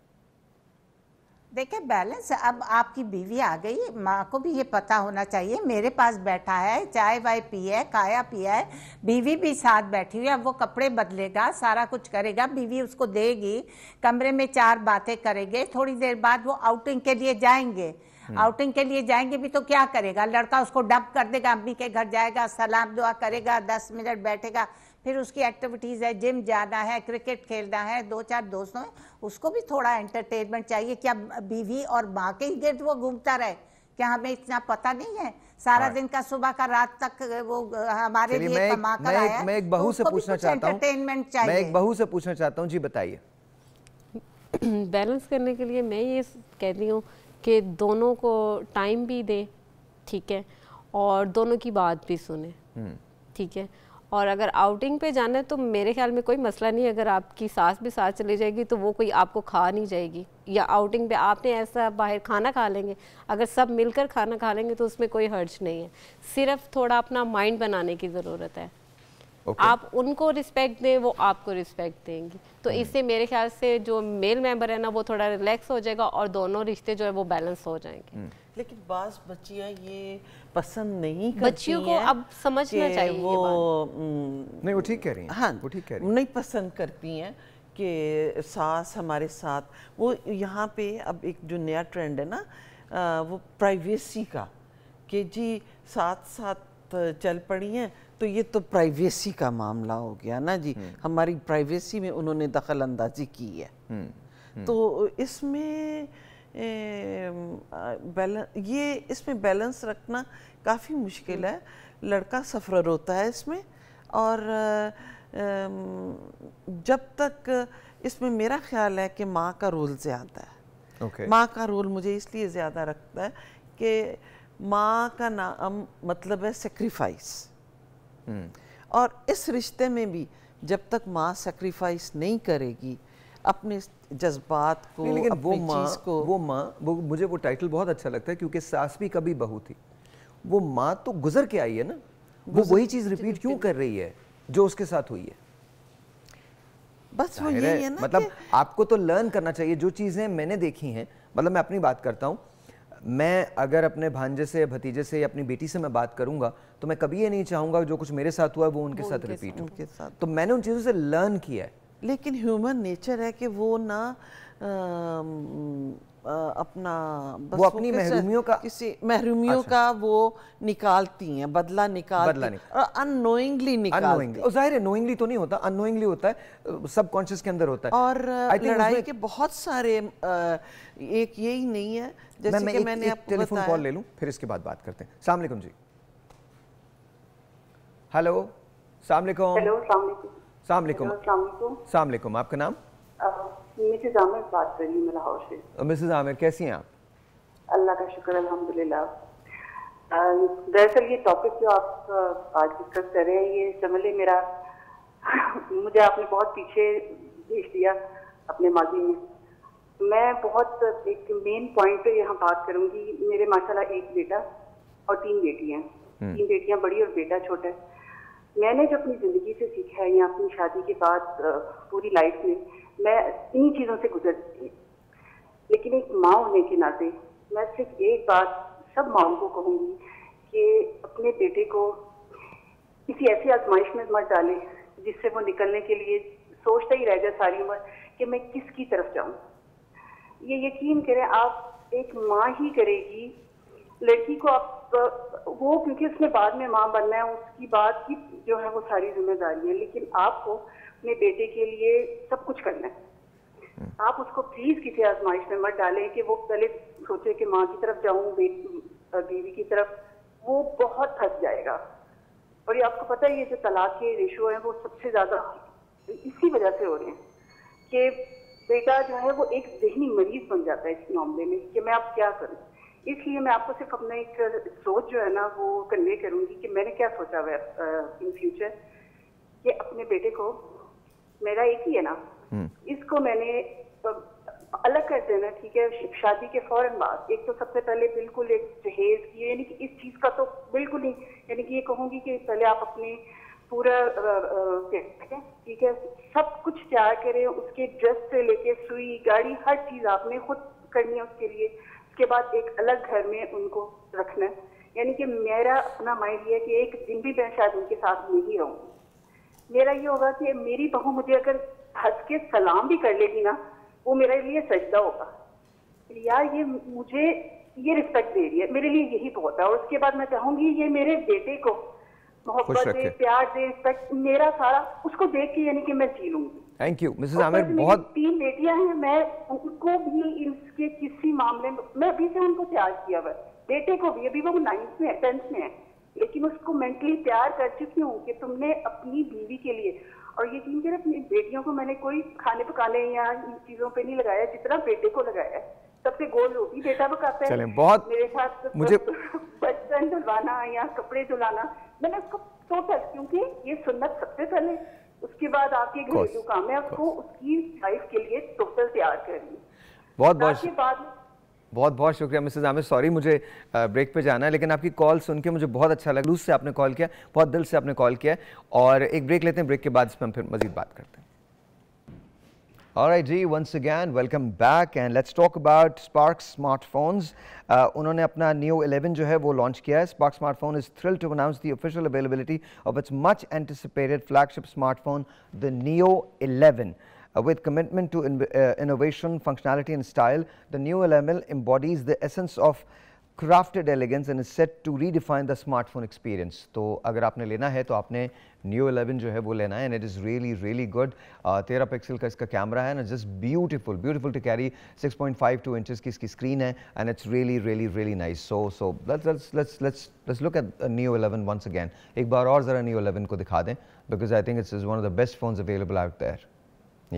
देखिए बैलेंस अब आपकी बीवी आ गई माँ को भी ये पता होना चाहिए मेरे पास बैठा है चाय वाय पी है खाया पिया है बीवी भी साथ बैठी हुई है अब वो कपड़े बदलेगा सारा कुछ करेगा बीवी उसको देगी कमरे में चार बातें करेंगे थोड़ी देर बाद वो आउटिंग के लिए जाएंगे आउटिंग हम्म। के लिए जाएंगे भी तो क्या करेगा लड़का उसको डब कर देगा अम्मी के घर जाएगा सलाम दुआ करेगा दस मिनट बैठेगा फिर उसकी एक्टिविटीज़ है जिम जाना है क्रिकेट खेलना है दो चार दोस्तों उसको भी थोड़ा एंटरटेनमेंट चाहिए क्या बीवी और माँ के ही गिर्द वो घूमता रहे क्या हमें इतना पता नहीं है सारा हाँ। दिन का सुबह का रात तक वो हमारे लिए कमा कर आया मैं एक बहू तो से पूछना चाहता हूँ एंटरटेनमेंट चाहिए मैं एक बहू से पूछना चाहता हूँ जी बताइए बैलेंस [clears throat] करने के लिए मैं ये कह रही हूँ कि दोनों को टाइम भी दे ठीक है और दोनों की बात भी सुने हम्म। ठीक है और अगर आउटिंग पे जाना है तो मेरे ख्याल में कोई मसला नहीं अगर आपकी सास भी साथ चली जाएगी तो वो कोई आपको खा नहीं जाएगी या आउटिंग पे आपने ऐसा बाहर खाना खा लेंगे अगर सब मिलकर खाना खा लेंगे तो उसमें कोई हर्ज नहीं है सिर्फ थोड़ा अपना माइंड बनाने की ज़रूरत है okay. आप उनको रिस्पेक्ट दें वो आपको रिस्पेक्ट देंगी तो hmm. इससे मेरे ख्याल से जो मेल मेंबर है ना वो थोड़ा रिलैक्स हो जाएगा और दोनों रिश्ते जो है वो बैलेंस हो जाएंगे hmm. लेकिन बाज़ बच्चियाँ ये पसंद नहीं बच्चियों को अब समझना चाहिए वो नहीं वो ठीक कह रही हैं हाँ वो ठीक कह रही हैं नहीं पसंद करती हैं कि सास हमारे साथ वो यहाँ पे अब एक जो नया ट्रेंड है ना वो प्राइवेसी का कि जी साथ साथ चल पड़ी हैं तो ये तो प्राइवेसी का मामला हो गया ना जी हम्म। हमारी प्राइवेसी में उन्होंने दखल अंदाजी की है हम्म, हम्म। तो इसमें बैलेंस ये इसमें बैलेंस रखना काफ़ी मुश्किल है लड़का सफ़र होता है इसमें और जब तक इसमें मेरा ख्याल है कि माँ का रोल ज़्यादा है okay. माँ का रोल मुझे इसलिए ज़्यादा रखता है कि माँ का नाम मतलब है सेक्रीफाइस हम्म। और इस रिश्ते में भी जब तक माँ सेक्रीफाइस नहीं करेगी अपने जज्बात को लेकिन वो माँ को वो माँ वो मुझे वो टाइटल बहुत अच्छा लगता है क्योंकि सास भी कभी बहू थी वो माँ तो गुजर के आई है ना वो वही चीज़ रिपीट क्यों कर रही है जो उसके साथ हुई है बस वो यही है ना मतलब आपको तो लर्न करना चाहिए जो चीज़ें मैंने देखी हैं मतलब मैं अपनी बात करता हूँ मैं अगर अपने भांजे से भतीजे से या अपनी बेटी से मैं बात करूंगा तो मैं कभी ये नहीं चाहूंगा जो कुछ मेरे साथ हुआ है वो उनके वो साथ रिपीट हो तो मैंने उन चीज़ों से लर्न किया है लेकिन ह्यूमन नेचर है कि वो ना आ, आ, अपना बस वो अपनी महरूमियों का किसी महरूमियों अच्छा। का वो निकालती हैं बदला निकालती बदला अनोइंगली निकालती और जाहिर है नोइंगली तो नहीं होता अनोइंगली होता है सबकॉन्शियस के अंदर होता है और लड़ाई के बहुत सारे एक यही नहीं है जैसे मैं, मैं कि मैंने आपको टेलीफोन कॉल ले लूं फिर इसके बाद बात करते हैं सलामकुम जी हेलो सलामकुम हेलो सलाम सलामकुम आपका नाम मिसेज आमिर बात कर रही हूँ लाहौर से मिसेज आमिर कैसी हैं आप अल्लाह का शुक्र अल्हम्दुलिल्लाह दरअसल ये टॉपिक जो आप uh, आज डिस्कस कर रहे हैं ये समझ मेरा [laughs] मुझे आपने बहुत पीछे भेज दिया अपने माजी में मैं बहुत एक मेन पॉइंट पे यहाँ बात करूँगी मेरे माशाल्लाह एक बेटा और तीन बेटी हैं हम्म। तीन बेटियाँ बड़ी और बेटा छोटा है मैंने जो अपनी ज़िंदगी से सीखा है या अपनी शादी के बाद पूरी लाइफ में मैं इन्हीं चीज़ों से गुजरती हूँ लेकिन एक माँ होने के नाते मैं सिर्फ एक बात सब माओ को कहूँगी कि अपने बेटे को किसी ऐसी आजमाइश में मत डालें जिससे वो निकलने के लिए सोचता ही रह जाए सारी उम्र कि मैं किसकी तरफ जाऊँ ये यकीन करें आप एक माँ ही करेगी लड़की को आप वो क्योंकि उसने बाद में माँ बनना है उसकी बात की जो है वो सारी जिम्मेदारी है लेकिन आपको अपने बेटे के लिए सब कुछ करना है हम्म। आप उसको प्लीज किसी आजमाइश में मत डालें कि वो पहले सोचे कि माँ की तरफ जाऊं बीवी की तरफ वो बहुत थक जाएगा और ये आपको पता है ये जो तलाक के रेशो है वो सबसे ज्यादा इसी वजह से हो रहे हैं कि बेटा जो है वो एक जहनी मरीज बन जाता है इस मामले में कि मैं आप क्या करूँ इसलिए मैं आपको सिर्फ अपना एक सोच जो है ना वो कन्वे करूंगी कि मैंने क्या सोचा हुआ इन फ्यूचर कि अपने बेटे को मेरा एक ही है ना हम्म। इसको मैंने अलग कर देना ठीक है शादी के फौरन बाद एक तो सबसे पहले बिल्कुल एक जहेज यानी कि इस चीज का तो बिल्कुल ही यानी कि ये कहूंगी कि पहले आप अपने पूरा ठीक है सब कुछ तैयार करें उसके ड्रेस से लेके सुई गाड़ी हर चीज आपने खुद करनी है उसके लिए उसके बाद एक अलग घर में उनको रखना यानी कि मेरा अपना माइंड ये है कि एक दिन भी मैं शायद उनके साथ नहीं रहूंगी मेरा ये होगा कि मेरी बहू मुझे अगर हंस के सलाम भी कर लेगी ना वो मेरे लिए सजदा होगा यार ये मुझे ये रिस्पेक्ट दे रही है मेरे लिए यही बहुत है और उसके बाद मैं चाहूंगी ये मेरे बेटे को मोहब्बत दे प्यार दे रिस्पेक्ट मेरा सारा उसको देख के यानी कि मैं जी लूंगी थैंक यू मिसेस आमिर बहुत तीन बेटियां हैं मैं उनको भी इसके किसी मामले में मैं अभी से उनको तैयार किया हुआ बेटे को भी अभी वो नाइन्थ में है टेंथ में है लेकिन उसको मेंटली तैयार कर चुकी हूँ कि तुमने अपनी बीवी के लिए और यकीन कर अपनी बेटियों को मैंने कोई खाने पकाने या इन चीजों पे नहीं लगाया जितना बेटे को लगाया सबसे गोल होगी बेटा पकाता है बहुत मेरे साथ मुझे बर्तन धुलवाना या कपड़े धुलाना मैंने उसको सोचा क्योंकि ये सुन्नत सबसे पहले उसके बाद आपके घरेलू काम है आपको उसकी लाइफ के लिए टोटल तैयार करनी बहुत बहुत बाद बहुत बहुत शुक्रिया मिसेज आमिर सॉरी मुझे ब्रेक पे जाना है लेकिन आपकी कॉल सुन के मुझे बहुत अच्छा लगा लूज से आपने कॉल किया बहुत दिल से आपने कॉल किया और एक ब्रेक लेते हैं ब्रेक के बाद इस पर हम फिर मजीद बात करते हैं Alright जी once again welcome back and let's talk about Spark smartphones. Uh, उन्होंने Neo 11 jo hai, wo launch kiya hai. Spark smartphone is thrilled to announce the official availability of its much anticipated flagship smartphone the Neo 11. Uh, with commitment to in, uh, innovation, functionality and style, the Neo 11 embodies the essence of crafted elegance and set to redefine the smartphone experience तो अगर आपने लेना है तो आपने new eleven जो है वो लेना है and it is really really good तेरह पिक्सल का इसका कैमरा है and just beautiful beautiful to carry six point five two inches की इसकी स्क्रीन है and it's really really really nice so so let's look at new eleven once again एक बार और ज़रा न्यू एलेवन को दिखा दें because I think it's is one of the best phone available out there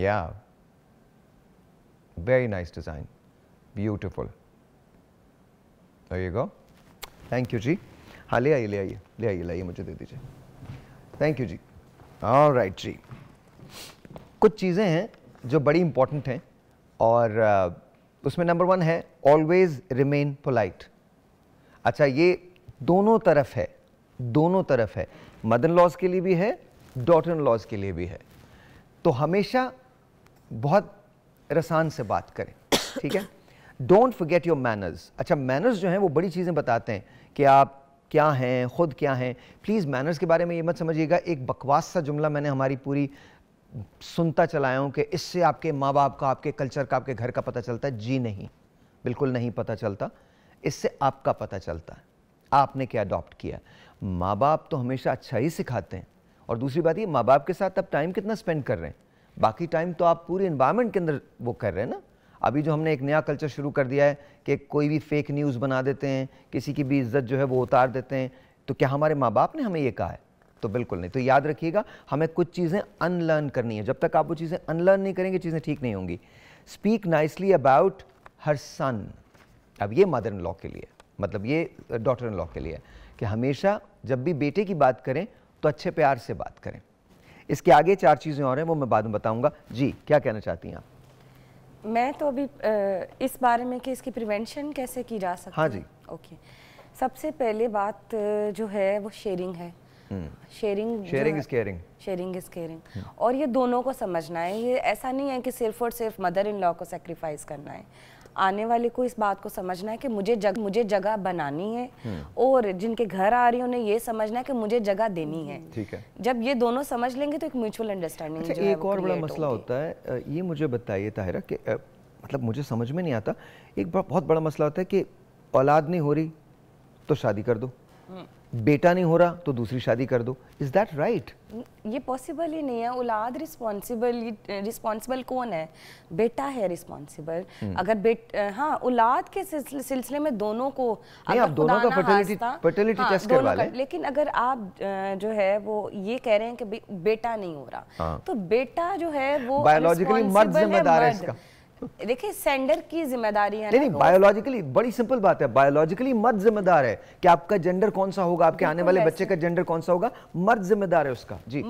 या very nice design beautiful There you go. जी हाँ ले आइए ले आइए ले आइए लाइए मुझे दे दीजिए थैंक यू जी और राइट जी कुछ चीज़ें हैं जो बड़ी इंपॉर्टेंट हैं और उसमें नंबर वन है ऑलवेज रिमेन पोलाइट अच्छा ये दोनों तरफ है दोनों तरफ है मदर लॉज के लिए भी है डॉटर लॉज के लिए भी है तो हमेशा बहुत रसान से बात करें ठीक है डोंट फॉरगेट योर मैनर्स अच्छा मैनर्स जो हैं वो बड़ी चीज़ें बताते हैं कि आप क्या हैं खुद क्या हैं प्लीज़ मैनर्स के बारे में ये मत समझिएगा एक बकवास सा जुमला मैंने हमारी पूरी सुनता चलाया हूँ कि इससे आपके माँ बाप का आपके कल्चर का आपके घर का पता चलता है जी नहीं बिल्कुल नहीं पता चलता इससे आपका पता चलता है आपने क्या अडॉप्ट किया माँ बाप तो हमेशा अच्छा ही सिखाते हैं और दूसरी बात ये माँ बाप के साथ आप टाइम कितना स्पेंड कर रहे हैं बाकी टाइम तो आप पूरे इन्वायरमेंट के अंदर वो कर रहे हैं ना अभी जो हमने एक नया कल्चर शुरू कर दिया है कि कोई भी फेक न्यूज़ बना देते हैं किसी की भी इज्जत जो है वो उतार देते हैं तो क्या हमारे माँ बाप ने हमें ये कहा है तो बिल्कुल नहीं तो याद रखिएगा हमें कुछ चीज़ें अनलर्न करनी है जब तक आप वो चीज़ें अनलर्न नहीं करेंगे चीज़ें ठीक नहीं होंगी speak nicely about her son अब ये मदर इन लॉ के लिए मतलब ये डॉटर इन लॉ के लिए कि हमेशा जब भी बेटे की बात करें तो अच्छे प्यार से बात करें इसके आगे चार चीज़ें और हैं वो मैं बाद में बताऊंगा जी क्या कहना चाहती हैं आप मैं तो अभी इस बारे में कि इसकी प्रिवेंशन कैसे की जा सकती हाँ जी ओके सबसे पहले बात जो है वो शेयरिंग है sharing sharing is caring sharing is caring और ये दोनों को समझना है ये ऐसा नहीं है कि सिर्फ और सिर्फ मदर इन लॉ को सेक्रीफाइस करना है आने वाले को इस बात को समझना है कि मुझे जग मुझे जगह बनानी है हम्म। और जिनके घर आ रही उन्हें ये समझना है कि मुझे जगह देनी है ठीक है जब ये दोनों समझ लेंगे तो एक म्यूचुअल अंडरस्टैंडिंग अच्छा, एक और बड़ा मसला होता है ये मुझे बताइए ताहिरा कि मतलब मुझे समझ में नहीं आता एक बहुत बड़ा मसला होता है कि औलाद नहीं हो रही तो शादी कर दो हम्म। बेटा नहीं हो रहा तो दूसरी शादी कर दो इज दैट राइट ये पॉसिबल ही नहीं है औलाद रिस्पॉन्सिबल रिस्पॉन्सिबल कौन है बेटा है रिस्पॉन्सिबल hmm. अगर बेट हाँ औलाद के सिलसिले में दोनों को नहीं, आप दोनों का फर्टिलिटी फर्टिलिटी हाँ, टेस्ट करवा लें लेकिन अगर आप जो है वो ये कह रहे हैं कि बेटा नहीं हो रहा हाँ. तो बेटा जो है वो बायोलॉजिकली मर्द जिम्मेदार है इसका देखिए सेंडर की जिम्मेदारी है नहीं नहीं बायोलॉजिकली बड़ी सिंपल बात है बायोलॉजिकली मर्द जिम्मेदार है कि आपका जेंडर कौन सा होगा आपके आने वाले बच्चे का जेंडर कौन सा होगा मर्द जिम्मेदार है उसका जी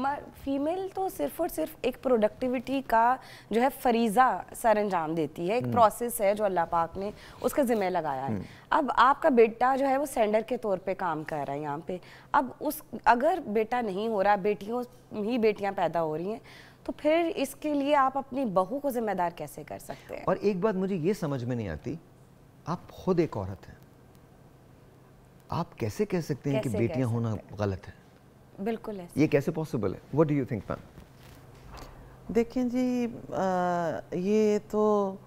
फीमेल तो सिर्फ और सिर्फ एक प्रोडक्टिविटी का जो है फरीजा सर अंजाम देती है एक प्रोसेस हम्म। है जो अल्लाह पाक ने उसका जिम्मे लगाया है हम्म। अब आपका बेटा जो है वो सेंडर के तौर पर काम कर रहा है यहाँ पे अब उस अगर बेटा नहीं हो रहा बेटियों ही बेटियाँ पैदा हो रही हैं तो फिर इसके लिए आप अपनी बहू को जिम्मेदार कैसे कर सकते हैं और एक बात मुझे ये समझ में नहीं आती आप खुद एक औरत हैं आप कैसे कह सकते हैं कि बेटियां होना गलत है बिल्कुल है ये कैसे पॉसिबल है what do you think ma'am देखें जी आ, ये तो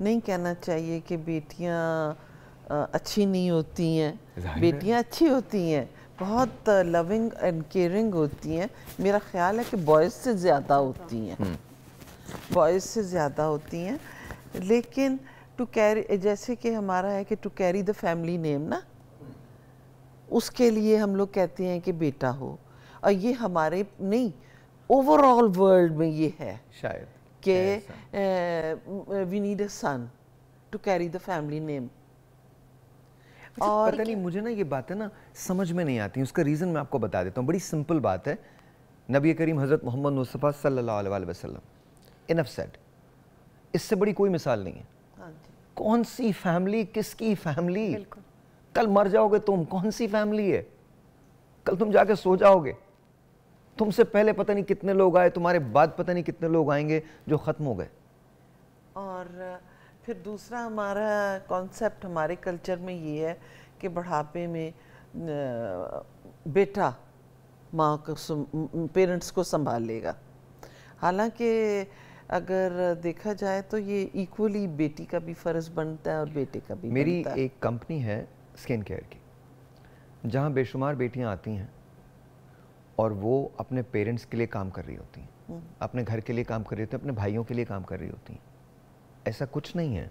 नहीं कहना चाहिए कि बेटियां अच्छी नहीं होती हैं बेटियां अच्छी होती हैं बहुत लविंग एंड केयरिंग होती हैं मेरा ख्याल है कि बॉयज़ से ज़्यादा होती हैं बॉयज़ हम्म। से ज़्यादा होती हैं लेकिन टू कैरी जैसे कि हमारा है कि to carry the family name ना उसके लिए हम लोग कहते हैं कि बेटा हो और ये हमारे नहीं ओवरऑल वर्ल्ड में ये है शायद कि we need a son to carry the family name और पता नहीं मुझे ना ये बातें ना समझ में नहीं आती उसका रीज़न मैं आपको बता देता हूँ बड़ी सिंपल बात है नबी करीम हज़रत मोहम्मद मुस्तफ़ा सल्ला वसलम इनफ सेट इससे बड़ी कोई मिसाल नहीं है हाँ कौन सी फैमिली किसकी फैमिली कल मर जाओगे तुम कौन सी फैमिली है कल तुम जाके सो जाओगे तुमसे पहले पता नहीं कितने लोग आए तुम्हारे बाद पता नहीं कितने लोग आएंगे जो ख़त्म हो गए और फिर दूसरा हमारा कॉन्सेप्ट हमारे कल्चर में ये है कि बढ़ापे में बेटा माँ को पेरेंट्स को संभाल लेगा हालांकि अगर देखा जाए तो ये इक्वली बेटी का भी फ़र्ज़ बनता है और बेटे का भी मेरी बनता है। एक कंपनी है स्किन केयर की जहाँ बेशुमार बेटियाँ आती हैं और वो अपने पेरेंट्स के लिए काम कर रही होती हैं हम्म। अपने घर के लिए काम कर रही होती हैं अपने भाइयों के लिए काम कर रही होती हैं ऐसा कुछ नहीं है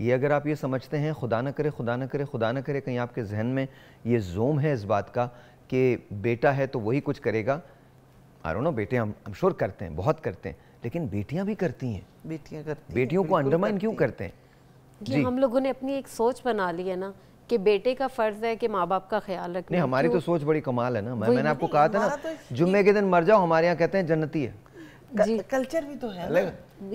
ये अगर आप ये समझते हैं खुदा ना करे खुदा ना करे खुदा ना करे कहीं आपके जहन में ये जोम है इस बात का कि बेटा है तो वही कुछ करेगा आई नो बेटे हम हम श्योर करते हैं बहुत करते हैं लेकिन बेटियां भी करती हैं बेटियां करती बेटियों को अंडरमाइन क्यों करते हैं जी हम लोगों ने अपनी एक सोच बना ली है ना कि बेटे का फर्ज है कि माँ बाप का ख्याल रखना हमारी तो सोच बड़ी कमाल है ना मैं, मैंने आपको कहा था ना तो जुम्मे के दिन मर जाओ हमारे यहाँ कहते हैं जन्नती है कल्चर भी तो है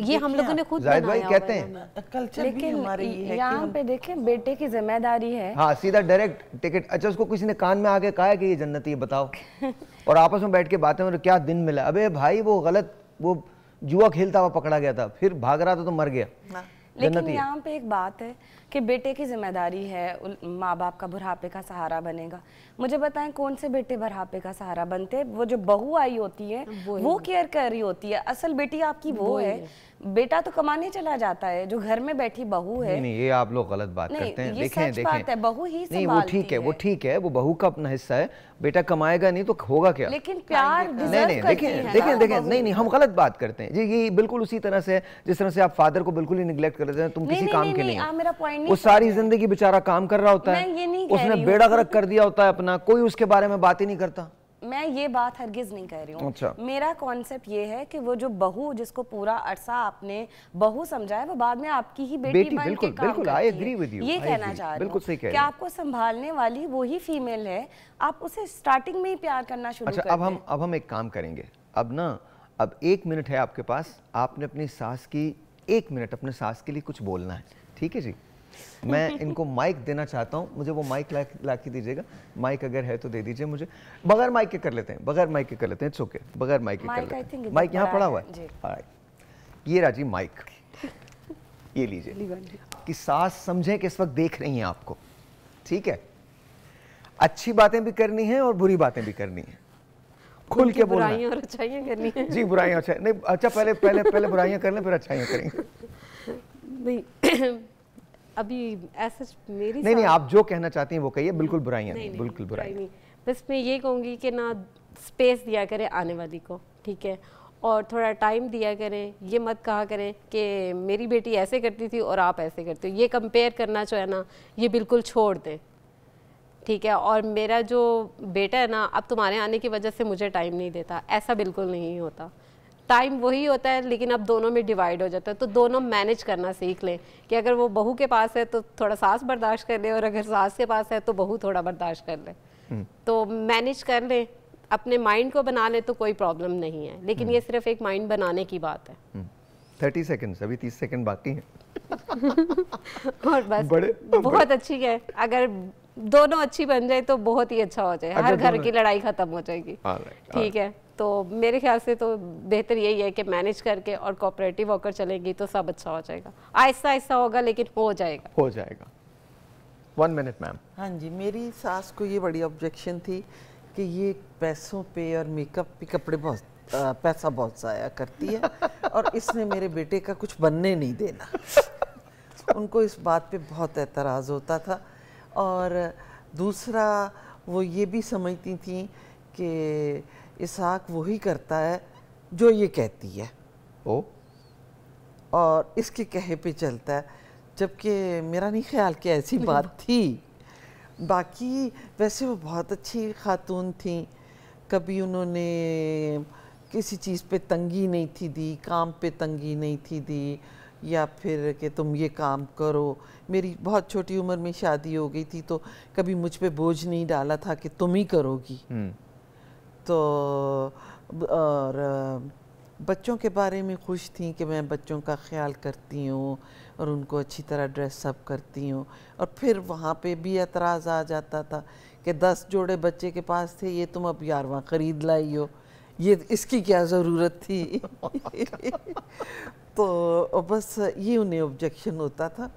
ये हम लोगों ने खुद जाहिद भाई कहते हैं कल्चर भी हमारे यहाँ पे देखें बेटे की जिम्मेदारी है हाँ सीधा डायरेक्ट टिकट अच्छा उसको किसी ने कान में आके कहा है कि ये जन्नत ये बताओ [laughs] और आपस में बैठ के बातें हो क्या दिन मिला अबे भाई वो गलत वो जुआ खेलता हुआ पकड़ा गया था फिर भाग रहा था तो मर गया हाँ। लेकिन यहाँ पे एक बात है कि बेटे की जिम्मेदारी है माँ बाप का बुढ़ापे का सहारा बनेगा मुझे बताएं कौन से बेटे बुढ़ापे का सहारा बनते वो जो बहू आई होती है वो, वो केयर कर रही होती है असल बेटी आपकी वो, वो है बेटा तो कमाने चला जाता है जो घर में बैठी बहू है नहीं, ये आप लोग गलत बात करते हैं देखें देखें है, बहू ही नहीं वो ठीक है, है वो ठीक है वो बहू का अपना हिस्सा है बेटा कमाएगा नहीं तो होगा क्या लेकिन प्यार नहीं नहीं देखें देखें देखें नहीं नहीं हम गलत बात करते हैं जी ये बिल्कुल उसी तरह से जिस तरह से आप फादर को बिल्कुल ही निग्लेक्ट कर देते हैं तुम किसी काम के लिए वो सारी जिंदगी बेचारा काम कर रहा होता है उसने बेड़ा गर्क कर दिया होता है अपना कोई उसके बारे में बात ही नहीं करता मैं ये बात हरगिज नहीं कह रही हूँ अच्छा। मेरा कॉन्सेप्ट ये है कि वो जो बहू जिसको पूरा अरसा आपने बहू समझा है वो बाद में आपकी ही बेटी, बेटी बिल्कुल, के काम बिल्कुल, करती है। ये कहना चाह रही हूँ कि आपको संभालने वाली वो ही फीमेल है आप उसे स्टार्टिंग में ही प्यार करना शुरू अच्छा, अब हम अब हम एक काम करेंगे अब ना अब एक मिनट है आपके पास आपने अपनी सास की एक मिनट अपने सास के लिए कुछ बोलना है ठीक है जी मैं इनको माइक देना चाहता हूँ मुझे वो माइक ला, ला के दीजिएगा माइक अगर है तो दे दीजिए मुझे बगैर माइक के कर लेते हैं बगैर माइक के कर लेते हैं इट्स ओके बगैर माइक के कर लेते हैं माइक यहाँ पड़ा हुआ है ये राजी माइक ये लीजिए कि सास समझे कि इस वक्त देख रही हैं आपको ठीक है अच्छी बातें भी करनी है और बुरी बातें भी करनी है खुल के बोलना बुराइयां और अच्छाइयां करनी है जी बुराइयां अच्छा नहीं अच्छा पहले पहले पहले बुराइयां कर लें फिर अच्छाइयां करेंगे नहीं अभी ऐसा मेरी नहीं नहीं आप जो कहना चाहती हैं वो कहिए बिल्कुल बुराई नहीं, नहीं बिल्कुल बुराई नहीं बस मैं ये कहूँगी कि ना स्पेस दिया करें आने वाली को ठीक है और थोड़ा टाइम दिया करें ये मत कहा करें कि मेरी बेटी ऐसे करती थी और आप ऐसे करते हो ये कंपेयर करना जो है ना ये बिल्कुल छोड़ दें ठीक है और मेरा जो बेटा है ना अब तुम्हारे आने की वजह से मुझे टाइम नहीं देता ऐसा बिल्कुल नहीं होता टाइम वही होता है लेकिन अब दोनों में डिवाइड हो जाता है तो दोनों मैनेज करना सीख लें कि अगर वो बहू के पास है तो थोड़ा सास बर्दाश्त कर ले और अगर सास के पास है तो बहू थोड़ा बर्दाश्त कर ले हम्म। तो मैनेज कर ले अपने माइंड को बना ले तो कोई प्रॉब्लम नहीं है लेकिन हम्म। ये सिर्फ एक माइंड बनाने की बात है हम्म। थर्टी सेकेंड अभी तीस सेकेंड बाकी है [laughs] और बस बड़े, बहुत बड़े। अच्छी है अगर दोनों अच्छी बन जाए तो बहुत ही अच्छा हो जाए हर घर की लड़ाई खत्म हो जाएगी ठीक है तो मेरे ख्याल से तो बेहतर यही है कि मैनेज करके और कोऑपरेटिव होकर चलेगी तो सब अच्छा हो जाएगा आहिस्ता आहिस्ता होगा लेकिन हो जाएगा हो जाएगा वन मिनट मैम हाँ जी मेरी सास को ये बड़ी ऑब्जेक्शन थी कि ये पैसों पे और मेकअप पे कपड़े बहुत पैसा बहुत ज़ाया करती है [laughs] और इसने मेरे बेटे का कुछ बनने नहीं देना उनको इस बात पे बहुत एतराज़ होता था और दूसरा वो ये भी समझती थी कि इसहाक वही करता है जो ये कहती है ओ और इसके कहे पे चलता है जबकि मेरा नहीं ख्याल कि ऐसी बात थी बाकी वैसे वो बहुत अच्छी खातून थी कभी उन्होंने किसी चीज़ पे तंगी नहीं थी दी काम पे तंगी नहीं थी दी या फिर कि तुम ये काम करो मेरी बहुत छोटी उम्र में शादी हो गई थी तो कभी मुझ पे बोझ नहीं डाला था कि तुम ही करोगी हम्म। तो और बच्चों के बारे में खुश थी कि मैं बच्चों का ख्याल करती हूँ और उनको अच्छी तरह ड्रेसअप करती हूँ और फिर वहाँ पे भी एतराज़ आ जाता था कि दस जोड़े बच्चे के पास थे ये तुम अब यारवा ख़रीद लाई हो ये इसकी क्या ज़रूरत थी [laughs] तो बस ये उन्हें ऑब्जेक्शन होता था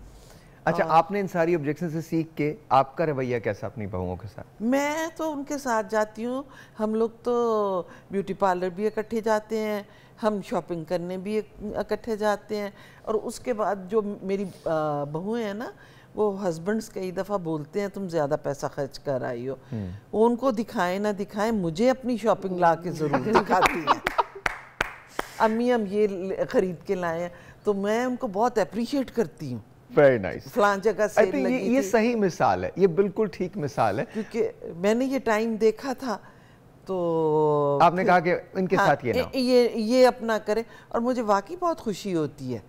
अच्छा आपने इन सारी ऑब्जेक्शन से सीख के आपका रवैया कैसा अपनी बहुओं के साथ मैं तो उनके साथ जाती हूँ हम लोग तो ब्यूटी पार्लर भी इकट्ठे जाते हैं हम शॉपिंग करने भी इकट्ठे जाते हैं और उसके बाद जो मेरी बहुएं हैं ना वो हस्बैंड्स कई दफ़ा बोलते हैं तुम ज़्यादा पैसा खर्च कर आई हो हम्म। वो उनको दिखाएं ना दिखाएं मुझे अपनी शॉपिंग ला के ज़रूर [laughs] दिखाती हैं अम्मी हम ये ख़रीद के लाए हैं तो मैं उनको बहुत अप्रिशिएट करती हूँ वेरी नाइस फलान जगह से आई थिंक ये, ये सही मिसाल है ये बिल्कुल ठीक मिसाल है क्योंकि मैंने ये टाइम देखा था तो आपने कहा कि इनके हाँ, साथ ये ना ये ये अपना करें और मुझे वाकई बहुत खुशी होती है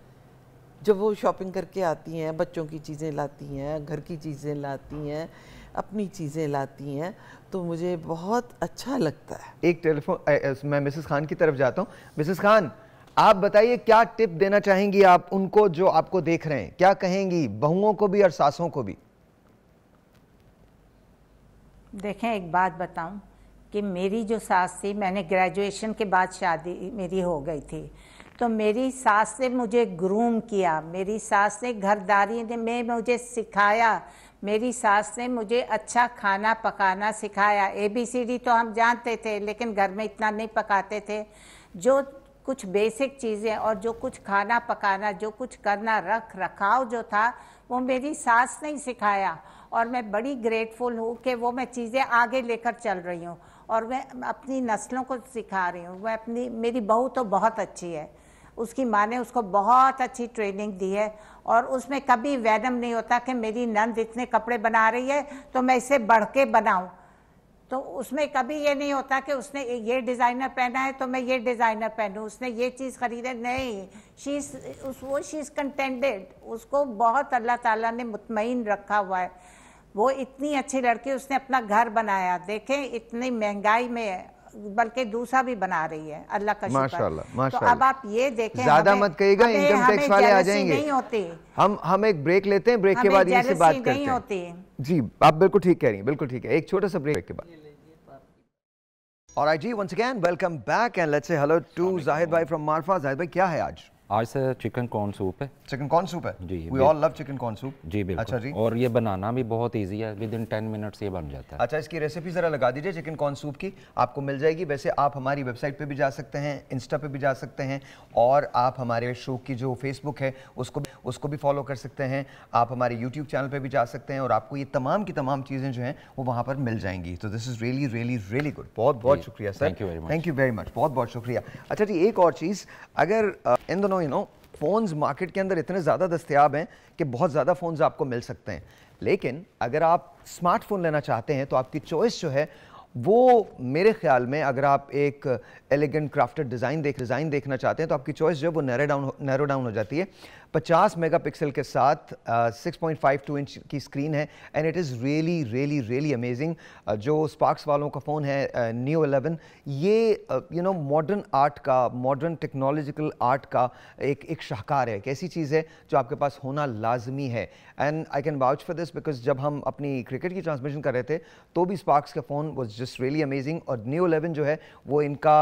जब वो शॉपिंग करके आती हैं बच्चों की चीज़ें लाती हैं घर की चीज़ें लाती हैं अपनी चीज़ें लाती हैं तो मुझे बहुत अच्छा लगता है एक टेलीफोन मैं मिसेस खान की तरफ जाता हूँ मिसेस खान आप बताइए क्या टिप देना चाहेंगी आप उनको जो आपको देख रहे हैं क्या कहेंगी बहुओं को भी और सासों को भी देखें एक बात बताऊं कि मेरी जो सास थी मैंने ग्रेजुएशन के बाद शादी मेरी हो गई थी तो मेरी सास ने मुझे ग्रूम किया मेरी सास ने घरदारी में मुझे सिखाया मेरी सास ने मुझे अच्छा खाना पकाना सिखाया ए बी सी डी तो हम जानते थे लेकिन घर में इतना नहीं पकाते थे जो कुछ बेसिक चीज़ें और जो कुछ खाना पकाना जो कुछ करना रख रखाव जो था वो मेरी सास ने ही सिखाया और मैं बड़ी ग्रेटफुल हूँ कि वो मैं चीज़ें आगे लेकर चल रही हूँ और मैं अपनी नस्लों को सिखा रही हूँ मैं अपनी मेरी बहू तो बहुत अच्छी है उसकी माँ ने उसको बहुत अच्छी ट्रेनिंग दी है और उसमें कभी वैनम नहीं होता कि मेरी नंद इतने कपड़े बना रही है तो मैं इसे बढ़ के बनाऊँ तो उसमें कभी ये नहीं होता कि उसने ये डिज़ाइनर पहना है तो मैं ये डिज़ाइनर पहनूँ उसने ये चीज़ खरीदे नहीं शीज उस वो शीज़ कंटेंडेड उसको बहुत अल्लाह ताला ने मुतमिन रखा हुआ है वो इतनी अच्छी लड़की उसने अपना घर बनाया देखें इतनी महंगाई में बल्कि दूसरा भी बना रही है अल्लाह का माशाल्लाह तो अब आप ये देखें ज्यादा मत कहिएगा इनकम टैक्स वाले आ जाएंगे नहीं होती हम हम एक ब्रेक लेते हैं ब्रेक के बाद इनसे बात करते हैं जी आप बिल्कुल ठीक कह रही हैं बिल्कुल ठीक है एक छोटा सा ब्रेक के बाद और आई जी once again welcome back and let's say hello to Zahid भाई फ्रॉम मारफा जाहिद भाई क्या है आज आज से चिकन कॉर्न सूप है चिकन कॉर्न सूप है जी we all love chicken corn soup जी बिल्कुल अच्छा जी और ये बनाना भी बहुत इजी है विद इन टेन मिनट्स ये बन जाता है अच्छा इसकी रेसिपी ज़रा लगा दीजिए चिकन कॉर्न सूप की आपको मिल जाएगी वैसे आप हमारी वेबसाइट पे भी जा सकते हैं इंस्टा पे भी जा सकते हैं और आप हमारे शो की जो फेसबुक है उसको भी उसको भी फॉलो कर सकते हैं आप हमारे यूट्यूब चैनल पर भी जा सकते हैं और आपको ये तमाम की तमाम चीज़ें जो हैं वो वहाँ पर मिल जाएंगी तो this is really really really good बहुत बहुत शुक्रिया sir thank you very much thank you very much बहुत बहुत शुक्रिया अच्छा जी एक और चीज़ अगर इन दोनों no you know phones market के अंदर इतने ज़्यादा दस्तियाब हैं कि बहुत ज़्यादा फ़ोन्स आपको मिल सकते हैं लेकिन अगर आप स्मार्टफोन लेना चाहते हैं तो आपकी चॉइस जो है वो मेरे ख्याल में अगर आप एक एलिगेंट क्राफ्टेड डिज़ाइन देख डिज़ाइन देखना चाहते हैं तो आपकी चॉइस जो है वो नैरो डाउन नैरो डाउन हो जाती है 50 मेगापिक्सल के साथ six point five two inch की स्क्रीन है and it is really really really amazing जो स्पार्क्स वालों का फ़ोन है न्यू uh, एलेवन ये यू नो मॉडर्न आर्ट का मॉडर्न टेक्नोलॉजिकल आर्ट का एक एक शाहकार है एक ऐसी चीज़ है जो आपके पास होना लाजमी है and I can vouch for this because जब हम अपनी क्रिकेट की ट्रांसमिशन कर रहे थे तो भी स्पार्क्स का phone was just really amazing और न्यू एलेवन जो है वो इनका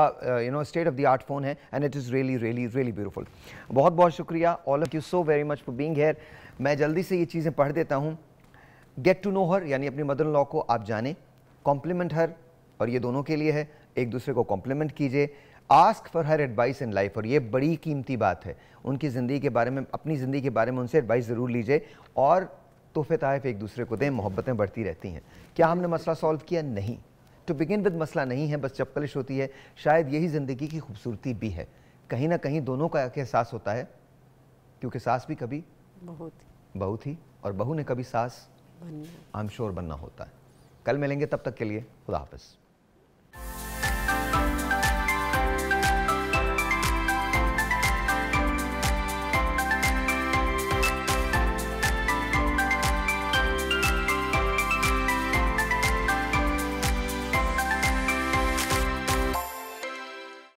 you know state of the art phone है and it is really really really beautiful बहुत बहुत शुक्रिया all of you so very much for being here मैं जल्दी से ये चीज़ें पढ़ देता हूँ गेट टू नो हर यानी अपनी मदर लॉ को आप जाने कॉम्प्लीमेंट हर और ये दोनों के लिए है एक दूसरे को कॉम्प्लीमेंट कीजिए ask for her advice in life और ये बड़ी कीमती बात है उनकी ज़िंदगी के बारे में अपनी ज़िंदगी के बारे में उनसे एडवाइस ज़रूर लीजिए और तोहफे तहफ़ एक दूसरे को दें मोहब्बतें बढ़ती रहती हैं क्या हमने मसला सॉल्व किया नहीं टू बिगिन विद मसला नहीं है बस चपकलिश होती है शायद यही ज़िंदगी की खूबसूरती भी है कहीं ना कहीं दोनों का एहसास होता है क्योंकि सास भी कभी बहुत बहू थी और बहू ने कभी सास आमशोर बनना होता है कल मिलेंगे तब तक के लिए खुदा हाफिज़